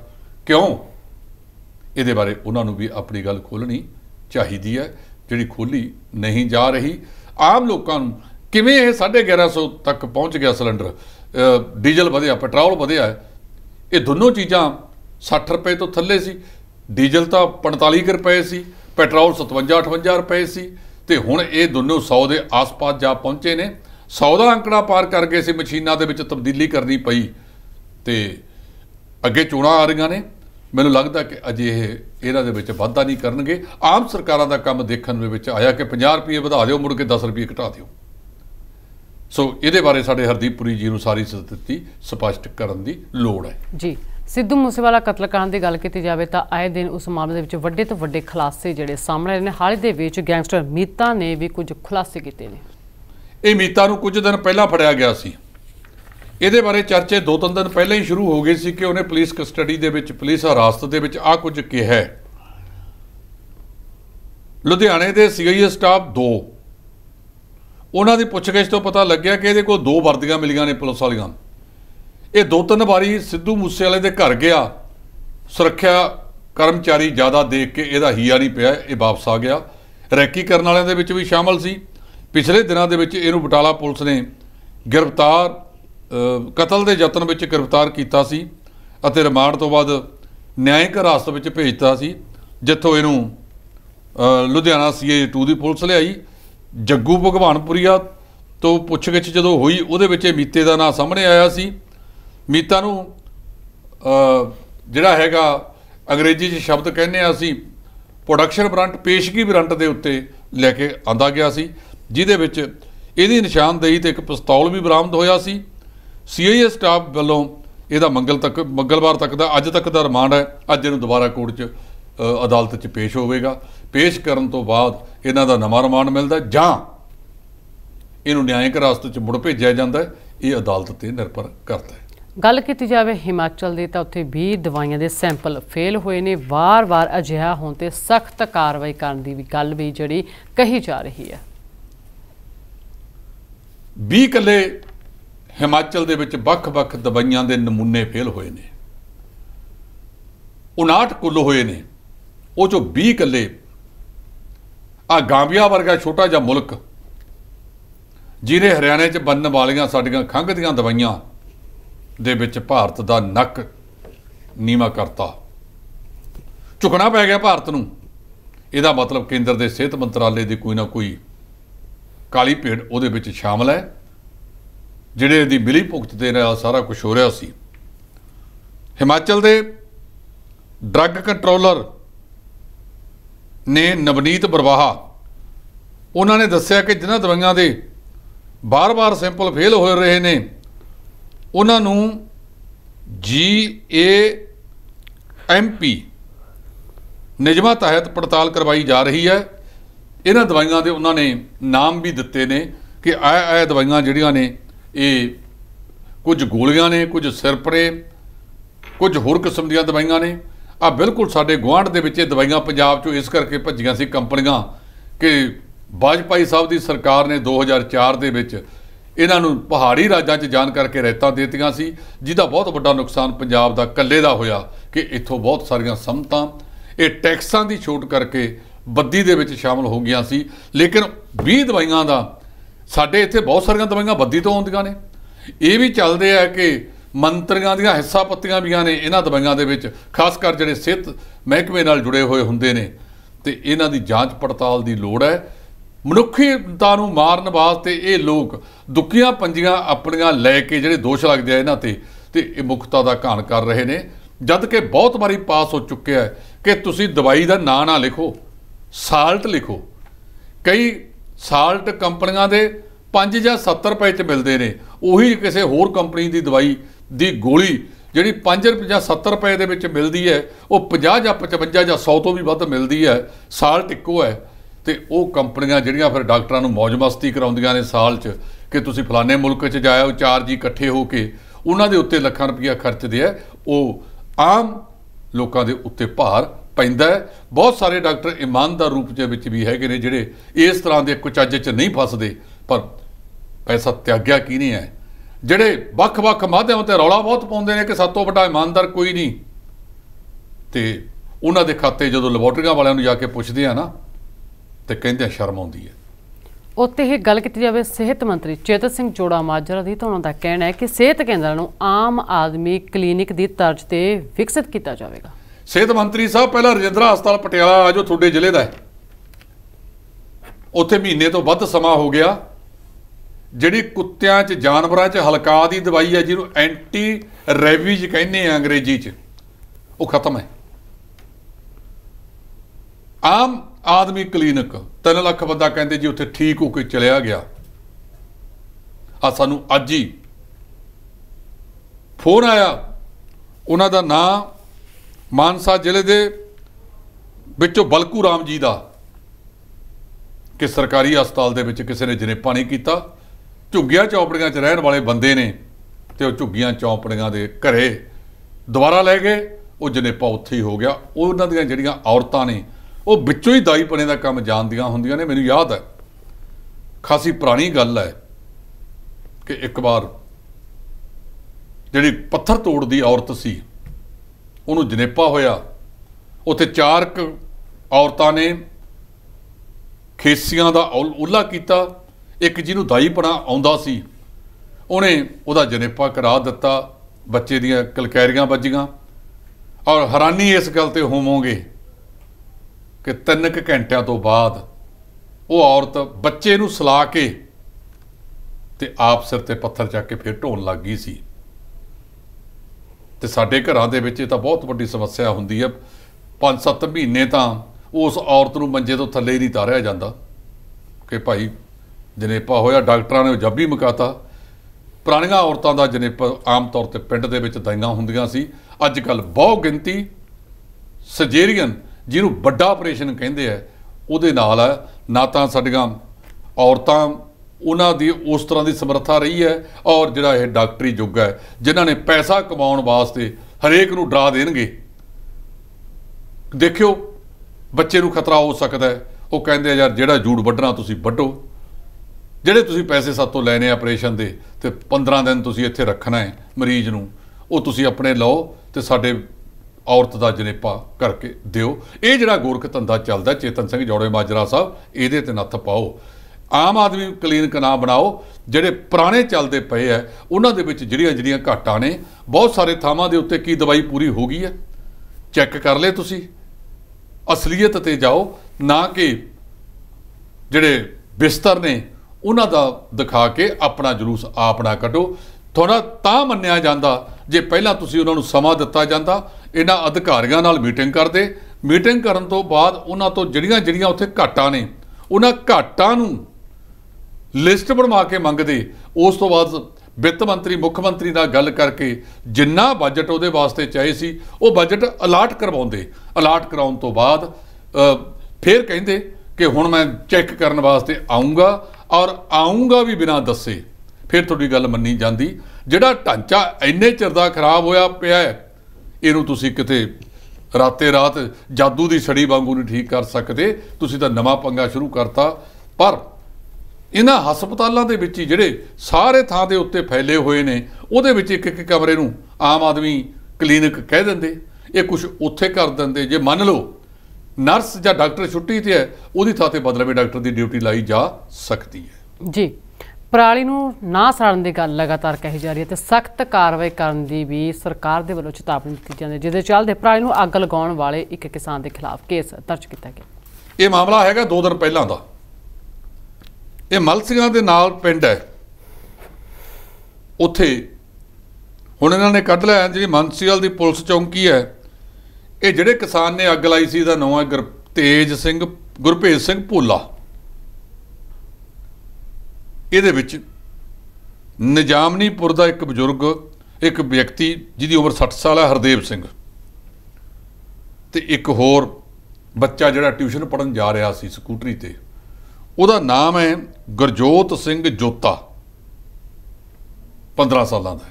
ਕਿਉਂ ਇਹਦੇ ਬਾਰੇ ਉਹਨਾਂ ਨੂੰ ਵੀ ਆਪਣੀ ਗੱਲ ਖੋਲਣੀ ਚਾਹੀਦੀ ਹੈ ਜਿਹੜੀ ਖੋਲੀ ਨਹੀਂ ਜਾ ਰਹੀ ਆਮ ਲੋਕਾਂ ਨੂੰ ਕਿਵੇਂ ਇਹ 1150 ਤੱਕ ਪਹੁੰਚ ਗਿਆ ਸਿਲੰਡਰ ਡੀਜ਼ਲ ਵਧਿਆ ਪੈਟਰੋਲ ਵਧਿਆ ਇਹ ਦੋਨੋਂ ਚੀਜ਼ਾਂ 60 ਰੁਪਏ ਤੋਂ ਥੱਲੇ ਸੀ ਡੀਜ਼ਲ ਤਾਂ 45 ਰੁਪਏ ਸੀ ਪੈਟਰੋਲ 57 58 ਰੁਪਏ ਸੀ ਤੇ ਹੁਣ ਇਹ ਦੋਨੋਂ 100 ਦੇ ਆਸ-ਪਾਸ ਜਾ ਪਹੁੰਚੇ ਨੇ 100 ਦਾ ਅੰਕੜਾ ਪਾਰ ਕਰ ਗਏ ਸੀ ਮਸ਼ੀਨਾਂ ਦੇ ਵਿੱਚ ਤਬਦੀਲੀ ਕਰਨੀ ਪਈ ਤੇ ਅੱਗੇ ਚੋਣਾਂ ਆ ਰਹੀਆਂ ਨੇ ਮੈਨੂੰ ਲੱਗਦਾ ਕਿ ਅਜੇ ਇਹ ਇਹਨਾਂ ਦੇ ਵਿੱਚ ਵਾਧਾ ਨਹੀਂ ਕਰਨਗੇ ਆਮ ਸਰਕਾਰਾਂ ਦਾ ਕੰਮ ਦੇਖਣ ਦੇ ਵਿੱਚ ਆਇਆ ਕਿ 50 ਰੁਪਏ ਵਧਾ ਦਿਓ ਮੁੜ ਕੇ 10 ਰੁਪਏ ਘਟਾ ਦਿਓ ਸੋ ਇਹਦੇ ਬਾਰੇ ਸਾਡੇ ਹਰਦੀਪਪੁਰੀ ਜੀ ਨੂੰ ਸਾਰੀ ਦਿੱਤੀ ਸਪਸ਼ਟ ਕਰਨ ਦੀ ਲੋੜ ਹੈ ਜੀ ਸਿੱਧੂ ਮੂਸੇਵਾਲਾ ਕਤਲकांड ਦੀ ਗੱਲ ਕੀਤੀ ਜਾਵੇ ਤਾਂ ਆਏ ਦਿਨ ਉਸ ਮਾਮਲੇ ਦੇ ਵਿੱਚ ਵੱਡੇ ਤੋਂ ਵੱਡੇ ਖੁਲਾਸੇ ਜਿਹੜੇ ਸਾਹਮਣੇ ਆ ਰਹੇ ਨੇ ਹਾਲੇ ਦੇ ਵਿੱਚ ਗੈਂਗਸਟਰ ਮੀਤਾ ਨੇ ਵੀ ਕੁਝ ਖੁਲਾਸੇ ਕੀਤੇ ਨੇ ਇਹ ਮੀਤਾ ਨੂੰ ਕੁਝ ਦਿਨ ਪਹਿਲਾਂ ਫੜਿਆ ਗਿਆ ਸੀ ਇਹਦੇ ਬਾਰੇ ਚਰਚੇ ਦੋ ਤਿੰਨ ਦਿਨ ਪਹਿਲਾਂ ਹੀ ਸ਼ੁਰੂ ਹੋ ਗਏ ਸੀ ਕਿ ਉਹਨੇ ਪੁਲਿਸ ਕਸਟਡੀ ਦੇ ਵਿੱਚ ਪੁਲਿਸ ਹਰਾਸਤ ਦੇ ਵਿੱਚ ਆ ਕੁਝ ਕਿਹਾ ਹੈ ਲੁਧਿਆਣੇ ਦੇ ਸੀਆਈਏ ਸਟਾਫ 2 ਉਹਨਾਂ ਦੀ ਪੁੱਛਗਿੱਛ ਤੋਂ ਪਤਾ ਲੱਗਿਆ ਕਿ ਇਹਦੇ ਕੋਲ ਦੋ ਵਰਦੀਆਂ ਮਿਲੀਆਂ ਨੇ ਪੁਲਿਸ ਵਾਲੀਆਂ ਇਹ ਦੋ ਤਿੰਨ ਵਾਰੀ ਸਿੱਧੂ ਮੂਸੇਵਾਲੇ ਦੇ ਘਰ ਗਿਆ ਸੁਰੱਖਿਆ ਕਰਮਚਾਰੀ ਜ਼ਿਆਦਾ ਦੇਖ ਕੇ ਇਹਦਾ ਹੀਆ ਨਹੀਂ ਪਿਆ ਇਹ ਵਾਪਸ ਆ ਗਿਆ ਰੈਕੀ ਕਰਨ ਵਾਲਿਆਂ ਦੇ ਵਿੱਚ ਵੀ ਸ਼ਾਮਲ ਸੀ ਪਿਛਲੇ ਦਿਨਾਂ ਦੇ ਵਿੱਚ ਇਹਨੂੰ ਬਟਾਲਾ ਪੁਲਿਸ ਨੇ ਗ੍ਰਿਫਤਾਰ ਕਤਲ ਦੇ ਯਤਨ ਵਿੱਚ ਗ੍ਰਿਫਤਾਰ ਕੀਤਾ ਸੀ ਅਤੇ ਰਿਮਾਂਡ ਤੋਂ ਬਾਅਦ ਨਿਆਂਇਕ ਹਿਰਾਸਤ ਵਿੱਚ ਭੇਜਤਾ ਸੀ ਜਿੱਥੋਂ ਇਹਨੂੰ ਲੁਧਿਆਣਾ ਸੀਏ 2 ਦੀ ਪੁਲਿਸ ਲਿਆਈ ਜੱਗੂ ਭਗਵਾਨਪੁਰੀਆ ਤੋਂ ਪੁੱਛਗਿੱਛ ਜਦੋਂ ਹੋਈ ਉਹਦੇ ਵਿੱਚ ਮੀਤੇ ਦਾ ਨਾਮ ਸਾਹਮਣੇ ਆਇਆ ਸੀ ਮੀਤਾ ਨੂੰ ਜਿਹੜਾ ਹੈਗਾ ਅੰਗਰੇਜ਼ੀ 'ਚ ਸ਼ਬਦ ਕਹਿੰਦੇ ਆ ਅਸੀਂ ਪ੍ਰੋਡਕਸ਼ਨ ਬ੍ਰਾਂਟ ਪੇਸ਼ਗੀ ਬ੍ਰਾਂਟ ਦੇ ਉੱਤੇ ਲੈ ਕੇ ਆਂਦਾ ਗਿਆ ਸੀ ਜਿਹਦੇ ਵਿੱਚ ਇਹਦੀ ਨਿਸ਼ਾਨਦੇਹੀ ਤੇ ਇੱਕ ਪਿਸਤੌਲ ਵੀ ਬਰਾਮਦ ਹੋਇਆ ਸੀ ਸੀਆਈਏ ਸਟਾਫ ਵੱਲੋਂ ਇਹਦਾ ਮੰਗਲ ਤੱਕ ਮੰਗਲਵਾਰ ਤੱਕ ਦਾ ਅੱਜ ਤੱਕ ਦਾ ਰਿਮਾਂਡ ਹੈ ਅੱਜ ਇਹਨੂੰ ਦੁਬਾਰਾ ਕੋਰਟ 'ਚ ਅਦਾਲਤ 'ਚ ਪੇਸ਼ ਹੋਵੇਗਾ ਪੇਸ਼ ਕਰਨ ਤੋਂ ਬਾਅਦ ਇਹਨਾਂ ਦਾ ਨਵਾਂ ਰਿਮਾਂਡ ਮਿਲਦਾ ਜਾਂ ਇਹਨੂੰ ਨਿਆਂਇਕ ਰਾਸਤੇ 'ਚ ਮੁੜ ਭੇਜਿਆ ਜਾਂਦਾ ਇਹ ਅਦਾਲਤ ਤੇ ਨਿਰਭਰ ਕਰਦਾ ਹੈ ਗੱਲ ਕੀਤੀ ਜਾਵੇ ਹਿਮਾਚਲ ਦੀ ਤਾਂ ਉੱਥੇ 20 ਦਵਾਈਆਂ ਦੇ ਸੈਂਪਲ ਫੇਲ ਹੋਏ ਨੇ ਵਾਰ-ਵਾਰ ਅਜਿਹਾ ਹੋਣ ਤੇ ਸਖਤ ਕਾਰਵਾਈ ਕਰਨ ਦੀ ਵੀ ਗੱਲ ਵੀ ਜਿਹੜੀ ਕਹੀ ਜਾ ਰਹੀ ਹੈ 20 ਕੱਲੇ ਹਿਮਾਚਲ ਦੇ ਵਿੱਚ ਵੱਖ-ਵੱਖ ਦਵਾਈਆਂ ਦੇ ਨਮੂਨੇ ਫੇਲ ਹੋਏ ਨੇ 59 ਕੁੱਲ ਹੋਏ ਨੇ ਉਹ ਜੋ 20 ਕੱਲੇ ਆ ਗਾਂਬੀਆ ਵਰਗਾ ਛੋਟਾ ਜਿਹਾ ਮੁਲਕ ਜਿਹਨੇ ਹਰਿਆਣੇ 'ਚ ਬੰਨ ਵਾਲੀਆਂ ਸਾਡੀਆਂ ਖੰਘ ਦੀਆਂ ਦਵਾਈਆਂ ਦੇ ਵਿੱਚ ਭਾਰਤ ਦਾ ਨੱਕ ਨੀਵਾ ਕਰਤਾ ਝੁਕਣਾ ਪੈ ਗਿਆ ਭਾਰਤ ਨੂੰ ਇਹਦਾ ਮਤਲਬ ਕੇਂਦਰ ਦੇ ਸਿਹਤ ਮੰਤਰਾਲੇ ਦੀ ਕੋਈ ਨਾ ਕੋਈ ਕਾਲੀ ਪੇੜ ਉਹਦੇ ਵਿੱਚ ਸ਼ਾਮਲ ਹੈ ਜਿਹੜੇ ਦੀ ਮਿਲੀ ਭੁਗਤ ਦੇ ਨਾਲ ਸਾਰਾ ਕੁਝ ਹੋ ਰਿਹਾ ਸੀ ਹਿਮਾਚਲ ਦੇ ਡਰੱਗ ਕੰਟਰੋਲਰ ਨੇ ਨਵਨੀਤ ਬਰਵਾਹਾ ਉਹਨਾਂ ਨੇ ਦੱਸਿਆ ਕਿ ਜਿਨ੍ਹਾਂ ਦਵਾਈਆਂ ਦੇ ਬਾਰ-ਬਾਰ ਸੈਂਪਲ ਫੇਲ ਹੋ ਰਹੇ ਨੇ ਉਹਨਾਂ ਨੂੰ ਜੀ ਏ ਐਮ ਪੀ ਨਿਯਮਾਂ ਤਹਿਤ ਪੜਤਾਲ ਕਰਵਾਈ ਜਾ ਰਹੀ ਹੈ ਇਹਨਾਂ ਦਵਾਈਆਂ ਦੇ ਉਹਨਾਂ ਨੇ ਨਾਮ ਵੀ ਦਿੱਤੇ ਨੇ ਕਿ ਆ ਆ ਦਵਾਈਆਂ ਜਿਹੜੀਆਂ ਨੇ ਇਹ ਕੁਝ ਗੋਲੀਆਂ ਨੇ ਕੁਝ ਸਿਰਪਰੇ ਕੁਝ ਹੋਰ ਕਿਸਮ ਦੀਆਂ ਦਵਾਈਆਂ ਨੇ ਆ ਬਿਲਕੁਲ ਸਾਡੇ ਗਵਾਂਢ ਦੇ ਵਿੱਚ ਇਹ ਦਵਾਈਆਂ ਪੰਜਾਬ 'ਚੋਂ ਇਸ ਕਰਕੇ ਭੱਜੀਆਂ ਸੀ ਕੰਪਨੀਆਂ ਕਿ ਬਾਜਪਾਈ ਸਾਹਿਬ ਦੀ ਸਰਕਾਰ ਨੇ 2004 ਦੇ ਵਿੱਚ ਇਹਨਾਂ ਨੂੰ ਪਹਾੜੀ ਰਾਜਾਂ 'ਚ ਜਾਣ ਕਰਕੇ ਰਹਿਤਾਂ ਦਿੱਤੀਆਂ ਸੀ ਜਿਹਦਾ ਬਹੁਤ ਵੱਡਾ ਨੁਕਸਾਨ ਪੰਜਾਬ ਦਾ ਕੱਲੇ ਦਾ ਹੋਇਆ ਕਿ ਇੱਥੋਂ ਬਹੁਤ ਸਾਰੀਆਂ ਸਮਤਾਂ ਇਹ ਟੈਕਸਾਂ ਦੀ ਛੋਟ ਕਰਕੇ ਬੱਦੀ ਦੇ ਵਿੱਚ ਸ਼ਾਮਲ ਹੋ ਗਿਆ ਸੀ ਲੇਕਿਨ 20 ਦਵਾਈਆਂ ਦਾ ਸਾਡੇ ਇੱਥੇ ਬਹੁਤ ਸਾਰੀਆਂ ਦਵਾਈਆਂ ਬੱਦੀ ਤੋਂ ਆਉਂਦੀਆਂ ਨੇ ਇਹ ਵੀ ਚੱਲਦੇ ਆ ਕਿ ਮੰਤਰੀਆਂ ਦੀਆਂ ਹਿੱਸਾ ਪੱਤੀਆਂ ਵੀਆਂ ਨੇ ਇਹਨਾਂ ਦਵਾਈਆਂ ਦੇ ਵਿੱਚ ਖਾਸ ਕਰ ਜਿਹੜੇ ਸਿਹਤ ਮਹਿਕਮੇ ਨਾਲ ਜੁੜੇ ਹੋਏ ਹੁੰਦੇ ਨੇ ਤੇ ਇਹਨਾਂ ਦੀ ਜਾਂਚ ਪੜਤਾਲ ਦੀ ਲੋੜ ਹੈ ਮਨੁੱਖੀਤਾ ਨੂੰ ਮਾਰਨ ਵਾਸਤੇ ਇਹ ਲੋਕ ਦੁੱਕੀਆਂ ਪੰਜੀਆਂ ਆਪਣੀਆਂ ਲੈ ਕੇ ਜਿਹੜੇ ਦੋਸ਼ ਲੱਗਦੇ ਆ ਇਹਨਾਂ ਤੇ ਤੇ ਇਹ ਮੁਕਤਾ ਦਾ ਘਾਣ ਕਰ ਰਹੇ ਨੇ ਜਦ ਕਿ ਬਹੁਤ ਵਾਰੀ ਪਾਸ ਹੋ ਚੁੱਕਿਆ ਹੈ ਕਿ ਤੁਸੀਂ ਦਵਾਈ ਦਾ ਨਾਂ ਨਾ ਲਿਖੋ ਸਾਲਟ ਲਿਖੋ ਕਈ ਸਾਲਟ ਕੰਪਨੀਆਂ ਦੇ 5 ਜਾਂ 70 ਰੁਪਏ 'ਚ ਮਿਲਦੇ ਨੇ ਉਹੀ ਕਿਸੇ ਹੋਰ ਕੰਪਨੀ ਦੀ ਦਵਾਈ ਦੀ ਗੋਲੀ ਜਿਹੜੀ 5 ਰੁਪਏ ਜਾਂ 70 ਰੁਪਏ ਦੇ ਵਿੱਚ ਮਿਲਦੀ ਹੈ ਉਹ 50 ਜਾਂ 55 ਜਾਂ 100 ਤੋਂ ਵੀ ਵੱਧ ਮਿਲਦੀ ਹੈ ਸਾਲਟ ਇੱਕੋ ਹੈ ਤੇ ਉਹ ਕੰਪਨੀਆਂ ਜਿਹੜੀਆਂ ਫਿਰ ਡਾਕਟਰਾਂ ਨੂੰ ਮौज-ਮਸਤੀ ਕਰਾਉਂਦੀਆਂ ਨੇ ਸਾਲ 'ਚ ਕਿ ਤੁਸੀਂ ਫਲਾਣੇ ਮੁਲਕ 'ਚ ਜਾਇਓ ਚਾਰ ਜੀ ਇਕੱਠੇ ਹੋ ਕੇ ਉਹਨਾਂ ਦੇ ਉੱਤੇ ਲੱਖਾਂ ਰੁਪਈਆ ਖਰਚਦੇ ਆ ਉਹ ਆਮ ਲੋਕਾਂ ਦੇ ਉੱਤੇ ਭਾਰ ਪੈਂਦਾ ਬਹੁਤ ਸਾਰੇ ਡਾਕਟਰ ਇਮਾਨਦਾਰ ਰੂਪ ਦੇ ਵਿੱਚ ਵੀ ਹੈਗੇ ਨੇ ਜਿਹੜੇ ਇਸ ਤਰ੍ਹਾਂ ਦੇ ਕੁਚਾਜੇ 'ਚ ਨਹੀਂ ਫਸਦੇ ਪਰ ਪੈਸਾ ਤਿਆਗਿਆ ਕੀ ਨਹੀਂ ਹੈ ਜਿਹੜੇ ਵੱਖ-ਵੱਖ ਮਾਧਿਅਮ ਤੇ ਰੌਲਾ ਬਹੁਤ ਪਾਉਂਦੇ ਨੇ ਕਿ ਸਭ ਤੋਂ ਵੱਡਾ ਇਮਾਨਦਾਰ ਕੋਈ ਨਹੀਂ ਤੇ ਉਹਨਾਂ ਦੇ ਖਾਤੇ ਜਦੋਂ ਲੈਬੋਰਟਰੀਆਂ ਵਾਲਿਆਂ ਨੂੰ ਜਾ ਕੇ ਪੁੱਛਦੇ ਆ ਨਾ ਤੇ ਕਹਿੰਦੇ ਸ਼ਰਮ ਆਉਂਦੀ ਹੈ ਉੱਤੇ ਇਹ ਗੱਲ ਕੀਤੀ ਜਾਵੇ ਸਿਹਤ ਮੰਤਰੀ ਚੇਤਨ ਸਿੰਘ ਜੋੜਾ ਮਾਜਰਾ ਦੀ ਤੁਹਾਨੂੰ ਦਾ ਕਹਿਣਾ ਹੈ ਕਿ ਸਿਹਤ ਕੇਂਦਰਾਂ ਨੂੰ ਆਮ ਆਦਮੀ ਕਲੀਨਿਕ ਦੀ ਤਰਜ਼ ਤੇ ਵਿਕਸਿਤ ਕੀਤਾ ਜਾਵੇਗਾ ਸਿਹਤ ਮੰਤਰੀ ਸਾਹਿਬ ਪਹਿਲਾਂ ਰਜਿੰਦਰਾ ਹਸਪਤਾਲ ਪਟਿਆਲਾ ਆ ਜੋ ਤੁਹਾਡੇ ਜ਼ਿਲ੍ਹੇ ਦਾ ਹੈ ਉੱਥੇ ਮਹੀਨੇ ਤੋਂ ਵੱਧ ਸਮਾਂ ਹੋ ਗਿਆ ਜਿਹੜੀ ਕੁੱਤਿਆਂ 'ਚ ਜਾਨਵਰਾਂ 'ਚ ਹਲਕਾ ਦੀ ਦਵਾਈ ਹੈ ਜਿਹਨੂੰ ਐਂਟੀ ਰੈਬੀਜ਼ ਕਹਿੰਦੇ ਆ ਅੰਗਰੇਜ਼ੀ 'ਚ ਉਹ ਖਤਮ ਹੈ ਆਮ ਆਦਮੀ ਕਲੀਨਿਕ 3 ਲੱਖ ਬੰਦਾ ਕਹਿੰਦੇ ਜੀ ਉੱਥੇ ਠੀਕ ਹੋ ਕੇ ਚਲਿਆ ਗਿਆ ਆ ਸਾਨੂੰ ਅੱਜ ਹੀ ਫੋਨ ਆਇਆ ਉਹਨਾਂ ਦਾ ਨਾਮ ਮਾਨਸਾ ਜ਼ਿਲ੍ਹੇ ਦੇ ਵਿੱਚੋਂ ਬਲਕੂ ਰਾਮ ਜੀ ਦਾ ਕਿ ਸਰਕਾਰੀ ਹਸਪਤਾਲ ਦੇ ਵਿੱਚ ਕਿਸੇ ਨੇ ਜਨੇਪਾ ਨਹੀਂ ਕੀਤਾ ਝੁੱਗੀਆਂ ਚੌਪੜੀਆਂ 'ਚ ਰਹਿਣ ਵਾਲੇ ਬੰਦੇ ਨੇ ਤੇ ਉਹ ਝੁੱਗੀਆਂ ਚੌਪੜੀਆਂ ਦੇ ਘਰੇ ਦੁਬਾਰਾ ਲੈ ਗਏ ਉਹ ਜਨੇਪਾ ਉੱਥੇ ਹੀ ਹੋ ਗਿਆ ਉਹਨਾਂ ਦੀਆਂ ਜਿਹੜੀਆਂ ਔਰਤਾਂ ਨੇ ਉਹ ਵਿੱਚੋਂ ਹੀ ਦਾਈ ਪਣੇ ਦਾ ਕੰਮ ਜਾਣਦੀਆਂ ਹੁੰਦੀਆਂ ਨੇ ਮੈਨੂੰ ਯਾਦ ਹੈ ਖਾਸੀ ਪੁਰਾਣੀ ਗੱਲ ਹੈ ਕਿ ਇੱਕ ਵਾਰ ਜਿਹੜੀ ਪੱਥਰ ਤੋੜਦੀ ਔਰਤ ਸੀ ਉਹਨੂੰ ਜਨੇਪਾ ਹੋਇਆ ਉੱਥੇ ਚਾਰ ਕ ਔਰਤਾਂ ਨੇ ਖੇਸੀਆਂ ਦਾ ਉਲਾ ਕੀਤਾ ਇੱਕ ਜਿਹਨੂੰ ਦਾਈ ਪਣਾ ਆਉਂਦਾ ਸੀ ਉਹਨੇ ਉਹਦਾ ਜਨੇਪਾ ਕਰਾ ਦਿੱਤਾ ਬੱਚੇ ਦੀਆਂ ਕਲਕੈਰੀਆਂ ਵੱਜੀਆਂ ਔਰ ਹੈਰਾਨੀ ਇਸ ਗੱਲ ਤੇ ਹੋਵੋਗੇ ਕਿ 3 ਕ ਘੰਟਿਆਂ ਤੋਂ ਬਾਅਦ ਉਹ ਔਰਤ ਬੱਚੇ ਨੂੰ ਸਲਾ ਕੇ ਤੇ ਆਪ ਸਿਰ ਤੇ ਪੱਥਰ ਚੱਕ ਕੇ ਫੇਰ ਢੋਣ ਲੱਗ ਗਈ ਸੀ ਤੇ ਸਾਡੇ ਘਰਾਂ ਦੇ ਵਿੱਚ ਇਹ ਤਾਂ ਬਹੁਤ ਵੱਡੀ ਸਮੱਸਿਆ ਹੁੰਦੀ ਹੈ 5-7 ਮਹੀਨੇ ਤਾਂ ਉਸ ਔਰਤ ਨੂੰ ਮੰਜੇ ਤੋਂ ਥੱਲੇ ਨਹੀਂ ਤਾਰਿਆ ਜਾਂਦਾ ਕਿ ਭਾਈ ਜਨੇਪਾ ਹੋਇਆ ਡਾਕਟਰਾਂ ਨੇ ਜੱਬੀ ਮੁਕਾਤਾ ਪੁਰਾਣੀਆਂ ਔਰਤਾਂ ਦਾ ਜਨੇਪਾ ਆਮ ਤੌਰ ਤੇ ਪਿੰਡ ਦੇ ਵਿੱਚ ਦਾਈਆਂ ਹੁੰਦੀਆਂ ਸੀ ਅੱਜ ਕੱਲ ਬਹੁ ਗਿਣਤੀ ਸਰਜਰੀਅਨ ਜਿਹਨੂੰ ਵੱਡਾ ਆਪਰੇਸ਼ਨ ਕਹਿੰਦੇ ਆ ਉਹਦੇ ਨਾਲ ਨਾ ਤਾਂ ਸਾਡੀਆਂ ਔਰਤਾਂ ਉਹਨਾਂ ਦੀ ਉਸ ਤਰ੍ਹਾਂ ਦੀ ਸਮਰੱਥਾ ਰਹੀ ਹੈ ਔਰ ਜਿਹੜਾ ਇਹ ਡਾਕਟਰੀ ਯੁੱਗ ਹੈ ਜਿਨ੍ਹਾਂ ਨੇ ਪੈਸਾ ਕਮਾਉਣ ਵਾਸਤੇ ਹਰੇਕ ਨੂੰ ਡਰਾ ਦੇਣਗੇ ਦੇਖਿਓ ਬੱਚੇ ਨੂੰ ਖਤਰਾ ਹੋ ਸਕਦਾ ਹੈ ਉਹ ਕਹਿੰਦੇ ਯਾਰ ਜਿਹੜਾ ਜੂੜ ਵੱਢਣਾ ਤੁਸੀਂ ਵੱਢੋ ਜਿਹੜੇ ਤੁਸੀਂ ਪੈਸੇ ਸਾਤੋਂ ਲੈਨੇ ਆ ਆਪਰੇਸ਼ਨ ਦੇ ਤੇ 15 ਦਿਨ ਤੁਸੀਂ ਇੱਥੇ ਰੱਖਣਾ ਹੈ ਮਰੀਜ਼ ਨੂੰ ਉਹ ਤੁਸੀਂ ਆਪਣੇ ਲਓ ਤੇ ਸਾਡੇ ਔਰਤ ਦਾ ਜਨੇਪਾ ਕਰਕੇ ਦਿਓ ਇਹ ਜਿਹੜਾ ਗੋਰਖ ਧੰਦਾ ਚੱਲਦਾ ਚੇਤਨ ਸਿੰਘ ਜੋੜੇ ਮਾਜਰਾ ਸਾਹਿਬ ਇਹਦੇ ਤੇ ਨੱਥ ਪਾਓ ਆਮ ਆਦਮੀ ਕਲੀਨ ਕਨਾ ਬਣਾਓ ਜਿਹੜੇ ਪੁਰਾਣੇ ਚੱਲਦੇ ਪਏ ਆ ਉਹਨਾਂ ਦੇ ਵਿੱਚ ਜਿਹੜੀਆਂ ਜਿਹੜੀਆਂ ਘਾਟਾਂ ਨੇ ਬਹੁਤ ਸਾਰੇ ਥਾਵਾਂ ਦੇ ਉੱਤੇ ਕੀ ਦਵਾਈ ਪੂਰੀ ਹੋ ਗਈ ਹੈ ਚੈੱਕ ਕਰ ਲੈ ਤੁਸੀਂ ਅਸਲੀਅਤ ਤੇ ਜਾਓ ਨਾ ਕਿ ਜਿਹੜੇ ਬਿਸਤਰ ਨੇ ਉਹਨਾਂ ਦਾ ਦਿਖਾ ਕੇ ਆਪਣਾ ਜਲੂਸ ਆਪਣਾ ਕੱਢੋ ਥੋੜਾ ਤਾਂ ਮੰਨਿਆ ਜਾਂਦਾ ਜੇ ਪਹਿਲਾਂ ਤੁਸੀਂ ਉਹਨਾਂ ਨੂੰ ਸਮਾਂ ਦਿੱਤਾ ਜਾਂਦਾ ਇਹਨਾਂ ਅਧਿਕਾਰੀਆਂ ਨਾਲ ਮੀਟਿੰਗ ਕਰਦੇ ਮੀਟਿੰਗ ਕਰਨ ਤੋਂ ਬਾਅਦ ਉਹਨਾਂ ਤੋਂ ਜਿਹੜੀਆਂ ਜਿਹੜੀਆਂ ਉੱਥੇ ਘਾਟਾਂ ਨੇ ਉਹਨਾਂ ਘਾਟਾਂ ਨੂੰ ਲਿਸਟ ਬਣਵਾ ਕੇ ਮੰਗਦੇ ਉਸ ਤੋਂ ਬਾਅਦ ਵਿੱਤ ਮੰਤਰੀ ਮੁੱਖ ਮੰਤਰੀ ਨਾਲ ਗੱਲ ਕਰਕੇ ਜਿੰਨਾ ਬਜਟ ਉਹਦੇ ਵਾਸਤੇ ਚਾਹੀ ਸੀ ਉਹ ਬਜਟ ਅਲਾਟ ਕਰਵਾਉਂਦੇ ਅਲਾਟ ਕਰਾਉਣ ਤੋਂ ਬਾਅਦ ਫਿਰ ਕਹਿੰਦੇ ਕਿ ਹੁਣ ਮੈਂ ਚੈੱਕ ਕਰਨ ਵਾਸਤੇ ਆਉਂਗਾ ਔਰ ਆਉਂਗਾ ਵੀ ਬਿਨਾ ਦੱਸੇ ਫਿਰ ਤੁਹਾਡੀ ਗੱਲ ਮੰਨੀ ਜਾਂਦੀ ਜਿਹੜਾ ਢਾਂਚਾ ਇੰਨੇ ਚਿਰ ਦਾ ਖਰਾਬ ਹੋਇਆ ਪਿਆ ਹੈ ਇਹਨੂੰ ਤੁਸੀਂ ਕਿਤੇ ਰਾਤੇ ਰਾਤ ਜਾਦੂ ਦੀ ਛੜੀ ਵਾਂਗੂ ਨਹੀਂ ਠੀਕ ਕਰ ਸਕਦੇ ਤੁਸੀਂ ਤਾਂ ਨਵਾਂ ਪੰਗਾ ਸ਼ੁਰੂ ਕਰਤਾ ਪਰ ਇਹਨਾਂ ਹਸਪਤਾਲਾਂ ਦੇ ਵਿੱਚ ਹੀ ਜਿਹੜੇ ਸਾਰੇ ਥਾਂ ਦੇ ਉੱਤੇ ਫੈਲੇ ਹੋਏ ਨੇ ਉਹਦੇ ਵਿੱਚ ਇੱਕ ਇੱਕ ਕਮਰੇ ਨੂੰ ਆਮ ਆਦਮੀ ਕਲੀਨਿਕ ਕਹਿ ਦਿੰਦੇ ਇਹ ਕੁਝ ਉੱਥੇ ਕਰ ਦਿੰਦੇ ਜੇ ਮੰਨ ਲਓ ਨਰਸ ਜਾਂ ਡਾਕਟਰ ਛੁੱਟੀ ਤੇ ਹੈ ਉਹਦੀ ਥਾਂ ਤੇ ਬਦਲਵੇਂ ਡਾਕਟਰ ਦੀ ਡਿਊਟੀ ਲਾਈ ਜਾ ਸਕਦੀ ਹੈ ਜੀ ਪਰਾਲੀ ਨੂੰ ਨਾ ਸਾੜਨ ਦੀ ਗੱਲ ਲਗਾਤਾਰ ਕਹੀ ਜਾ ਰਹੀ ਹੈ ਤੇ ਸਖਤ ਕਾਰਵਾਈ ਕਰਨ ਦੀ ਵੀ ਸਰਕਾਰ ਦੇ ਵੱਲੋਂ ਚੇਤਾਵਨੀ ਦਿੱਤੀ ਜਾਂਦੀ ਹੈ ਜਿਹਦੇ ਦੇ ਪਰਾਲੀ ਨੂੰ ਅੱਗ ਲਗਾਉਣ ਵਾਲੇ ਇੱਕ ਕਿਸਾਨ ਦੇ ਖਿਲਾਫ ਕੇਸ ਦਰਜ ਕੀਤਾ ਗਿਆ ਇਹ ਮਾਮਲਾ ਹੈਗਾ 2 ਦਿਨ ਪਹਿਲਾਂ ਦਾ ਇਹ ਮਲ ਸਿੰਘਾਂ ਦੇ ਨਾਲ ਪਿੰਡ ਹੈ ਉੱਥੇ ਹੁਣ ਇਹਨਾਂ ਨੇ ਕੱਢ ਲਿਆ ਜਿਹੜੀ ਮਨਸੀਵਾਲ ਦੀ ਪੁਲਿਸ ਚੌਂਕੀ ਹੈ ਇਹ ਜਿਹੜੇ ਕਿਸਾਨ ਨੇ ਅੱਗ ਲਾਈ ਸੀ ਦਾ ਨਾਂ ਹੈ ਤੇਜ ਸਿੰਘ ਗੁਰਭੇਜ ਸਿੰਘ ਭੋਲਾ ਇਹਦੇ ਵਿੱਚ ਨਿਜਾਮਨੀਪੁਰ ਦਾ ਇੱਕ ਬਜ਼ੁਰਗ ਇੱਕ ਵਿਅਕਤੀ ਜਿਹਦੀ ਉਮਰ 60 ਸਾਲ ਹੈ ਹਰਦੇਵ ਸਿੰਘ ਤੇ ਇੱਕ ਹੋਰ ਬੱਚਾ ਜਿਹੜਾ ਟਿਊਸ਼ਨ ਪੜਨ ਜਾ ਰਿਹਾ ਸੀ ਸਕੂਟਰੀ ਤੇ ਉਹਦਾ ਨਾਮ ਹੈ ਗਰਜੋਤ ਸਿੰਘ ਜੋਤਾ 15 ਸਾਲਾਂ ਦਾ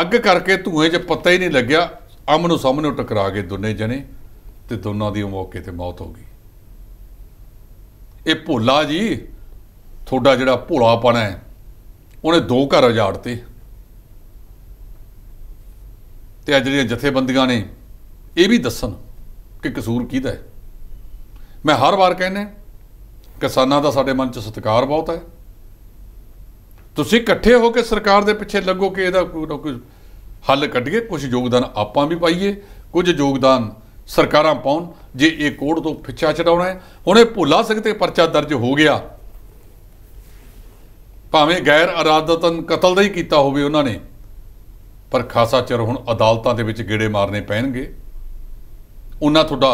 ਅੱਗ ਕਰਕੇ ਧੂਏ 'ਚ ਪਤਾ ਹੀ ਨਹੀਂ ਲੱਗਿਆ ਨੂੰ ਸਾਹਮਣੇ ਟਕਰਾ ਕੇ ਦੋਨੇ ਜਣੇ ਤੇ ਦੋਨਾਂ ਦੀ ਮੌਕੇ ਤੇ ਮੌਤ ਹੋ ਗਈ ਇਹ ਭੋਲਾ ਜੀ ਥੋੜਾ ਜਿਹੜਾ ਭੋਲਾਪਣ ਹੈ ਉਹਨੇ ਦੋ ਘਰ ਉਜਾੜਤੇ ਤੇ ਅੱਜ ਜਿਹੜੀਆਂ ਜਥੇਬੰਦੀਆਂ ਨੇ ਇਹ ਵੀ ਦੱਸਣ ਕਿ ਕਸੂਰ ਕਿਹਦਾ ਹੈ ਮੈਂ ਹਰ ਵਾਰ ਕਹਿੰਦਾ ਕਿਸਾਨਾਂ ਦਾ ਸਾਡੇ ਮਨ 'ਚ ਸਤਿਕਾਰ ਬਹੁਤ ਹੈ ਤੁਸੀਂ ਇਕੱਠੇ ਹੋ ਕੇ ਸਰਕਾਰ ਦੇ ਪਿੱਛੇ ਲੱਗੋ ਕਿ ਇਹਦਾ ਕੋਈ ਹੱਲ ਕੱਢੀਏ ਕੁਝ ਯੋਗਦਾਨ ਆਪਾਂ ਵੀ ਪਾਈਏ ਕੁਝ ਯੋਗਦਾਨ ਸਰਕਾਰਾਂ ਪਾਉਣ ਜੇ ਇਹ ਕੋੜ ਤੋਂ ਫਿੱਛਾ ਛਡਾਉਣਾ ਹੈ ਹੁਣ ਇਹ ਭੁੱਲਾ ਸਕਦੇ ਪਰਚਾ ਦਰਜ ਹੋ ਗਿਆ ਭਾਵੇਂ ਗੈਰ ਅਰਾਦਤਨ ਕਤਲ ਦਾ ਹੀ ਕੀਤਾ ਹੋਵੇ ਉਹਨਾਂ ਨੇ ਪਰ ਖਾਸਾ ਚਿਰ ਹੁਣ ਅਦਾਲਤਾਂ ਦੇ ਵਿੱਚ ਗੇੜੇ ਮਾਰਨੇ ਪੈਣਗੇ ਉਹਨਾਂ ਤੁਹਾਡਾ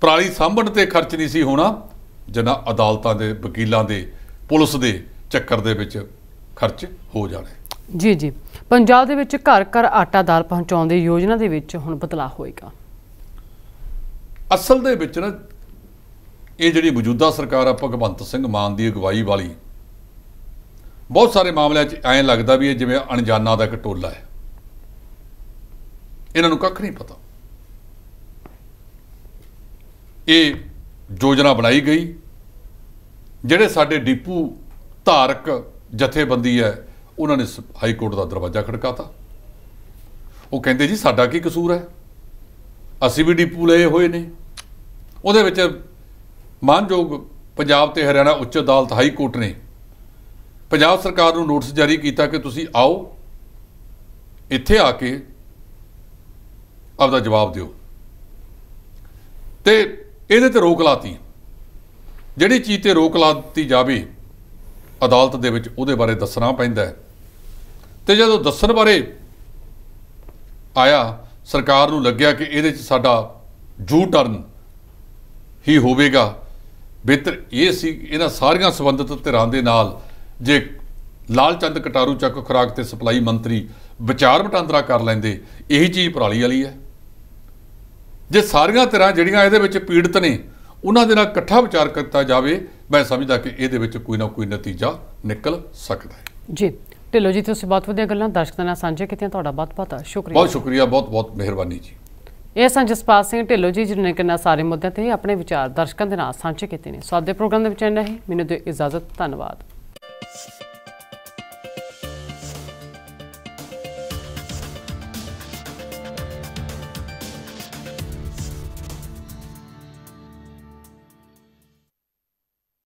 ਪ੍ਰਾਲੀ ਸਾਂਭਣ ਤੇ ਖਰਚ ਨਹੀਂ ਸੀ ਹੋਣਾ ਜਿਨ੍ਹਾਂ ਅਦਾਲਤਾਂ ਦੇ ਵਕੀਲਾਂ ਦੇ ਪੁਲਿਸ ਦੇ ਚੱਕਰ ਦੇ ਵਿੱਚ ਖਰਚ ਹੋ ਜਾਣੇ ਜੀ ਜੀ ਪੰਜਾਬ ਦੇ ਵਿੱਚ ਘਰ ਘਰ ਆਟਾ ਦਾਲ ਪਹੁੰਚਾਉਣ ਦੀ ਯੋਜਨਾ ਦੇ ਵਿੱਚ ਹੁਣ ਬਦਲਾਅ ਹੋਏਗਾ ਅਸਲ ਦੇ ਵਿੱਚ ਨਾ ਇਹ ਜਿਹੜੀ ਮੌਜੂਦਾ ਸਰਕਾਰ ਆ ਭਗਵੰਤ ਸਿੰਘ ਮਾਨ ਦੀ ਅਗਵਾਈ ਵਾਲੀ ਬਹੁਤ ਸਾਰੇ ਮਾਮਲਿਆਂ 'ਚ ਐਂ ਲੱਗਦਾ ਵੀ ਇਹ ਜਿਵੇਂ ਅਣਜਾਨਾ ਦਾ ਇੱਕ ਟੋਲਾ ਹੈ ਇਹਨਾਂ ਨੂੰ ਕੱਖ ਨਹੀਂ ਪਤਾ ਇਹ ਯੋਜਨਾ ਬਣਾਈ ਗਈ ਜਿਹੜੇ ਸਾਡੇ ਡੀਪੂ ਧਾਰਕ ਜਥੇਬੰਦੀ ਹੈ ਉਹਨਾਂ ਨੇ ਹਾਈ ਕੋਰਟ ਦਾ ਦਰਵਾਜ਼ਾ ਖੜਕਾਤਾ ਉਹ ਕਹਿੰਦੇ ਜੀ ਸਾਡਾ ਕੀ ਕਸੂਰ ਹੈ ਅਸੀਂ ਵੀ ਡੀਪੂ ਲਏ ਹੋਏ ਨੇ ਉਹਦੇ ਵਿੱਚ ਮਾਨਯੋਗ ਪੰਜਾਬ ਤੇ ਹਰਿਆਣਾ ਉੱਚ ਅਦਾਲਤ ਹਾਈ ਕੋਰਟ ਨੇ ਪੰਜਾਬ ਸਰਕਾਰ ਨੂੰ ਨੋਟਿਸ ਜਾਰੀ ਕੀਤਾ ਕਿ ਤੁਸੀਂ ਆਓ ਇੱਥੇ ਆ ਕੇ ਆਪਦਾ ਜਵਾਬ ਦਿਓ ਤੇ ਇਹਦੇ ਤੇ ਰੋਕ ਲਾਤੀ ਜਿਹੜੀ ਚੀਜ਼ ਤੇ ਰੋਕ ਲਾਤੀ ਜਾਵੇ ਅਦਾਲਤ ਦੇ ਵਿੱਚ ਉਹਦੇ ਬਾਰੇ ਦੱਸਣਾ ਪੈਂਦਾ ਹੈ ਤੇ ਜਦੋਂ ਦੱਸਣ ਬਾਰੇ ਆਇਆ ਸਰਕਾਰ ਨੂੰ ਲੱਗਿਆ ਕਿ ਇਹਦੇ 'ਚ ਸਾਡਾ ਜੂ ਟਰਨ ਹੀ ਹੋਵੇਗਾ ਬਿਹਤਰ ਇਹ ਸੀ ਇਹਨਾਂ ਸਾਰੀਆਂ ਸਬੰਧਤ ਧਿਰਾਂ ਦੇ ਨਾਲ ਜੇ ਲਾਲਚੰਦ ਕਟਾਰੂ ਚੱਕ ਖੁਰਾਕ ਤੇ ਸਪਲਾਈ ਮੰਤਰੀ ਵਿਚਾਰ ਵਟਾਂਦਰਾ ਕਰ ਲੈਂਦੇ ਇਹੀ ਚੀਜ਼ ਪਰਾਲੀ ਵਾਲੀ ਹੈ ਜੇ ਸਾਰੀਆਂ ਤਰ੍ਹਾਂ ਜਿਹੜੀਆਂ ਇਹਦੇ ਵਿੱਚ ਪੀੜਤ ਨੇ ਉਹਨਾਂ ਦੇ ਨਾਲ ਇਕੱਠਾ ਵਿਚਾਰ ਕਰਤਾ ਜਾਵੇ ਮੈਂ ਸਮਝਦਾ ਕਿ ਇਹਦੇ ਵਿੱਚ ਕੋਈ ਨਾ ਕੋਈ ਨਤੀਜਾ ਨਿਕਲ ਸਕਦਾ ਹੈ ਜੀ ਢਿੱਲੋ ਜੀ ਤੁਸੀਂ ਬਹੁਤ ਵਧੀਆ ਗੱਲਾਂ ਦਰਸ਼ਕਾਂ ਨਾਲ ਸਾਂਝੇ ਕੀਤੀਆਂ ਤੁਹਾਡਾ ਬਹੁਤ ਬਹੁਤ ਸ਼ੁਕਰੀਆ ਬਹੁਤ ਸ਼ੁਕਰੀਆ ਬਹੁਤ ਬਹੁਤ ਮਿਹਰਬਾਨੀ ਜੀ ਇਹ ਸਨ ਜਸਪਾਲ ਸਿੰਘ ਢਿੱਲੋ ਜੀ ਜਿਨ੍ਹਾਂ ਨੇ ਕਿੰਨਾ ਸਾਰੇ ਮੁੱਦਿਆਂ ਤੇ ਆਪਣੇ ਵਿਚਾਰ ਦਰਸ਼ਕਾਂ ਦੇ ਨਾਲ ਸਾਂਝੇ ਕੀਤੇ ਨੇ ਸਾਡੇ ਪ੍ਰੋਗਰਾਮ ਦੇ ਵਿੱਚ ਇੰਨਾ ਹੀ ਮੈਨੂੰ ਦੇ ਇਜਾਜ਼ਤ ਧੰਨਵਾਦ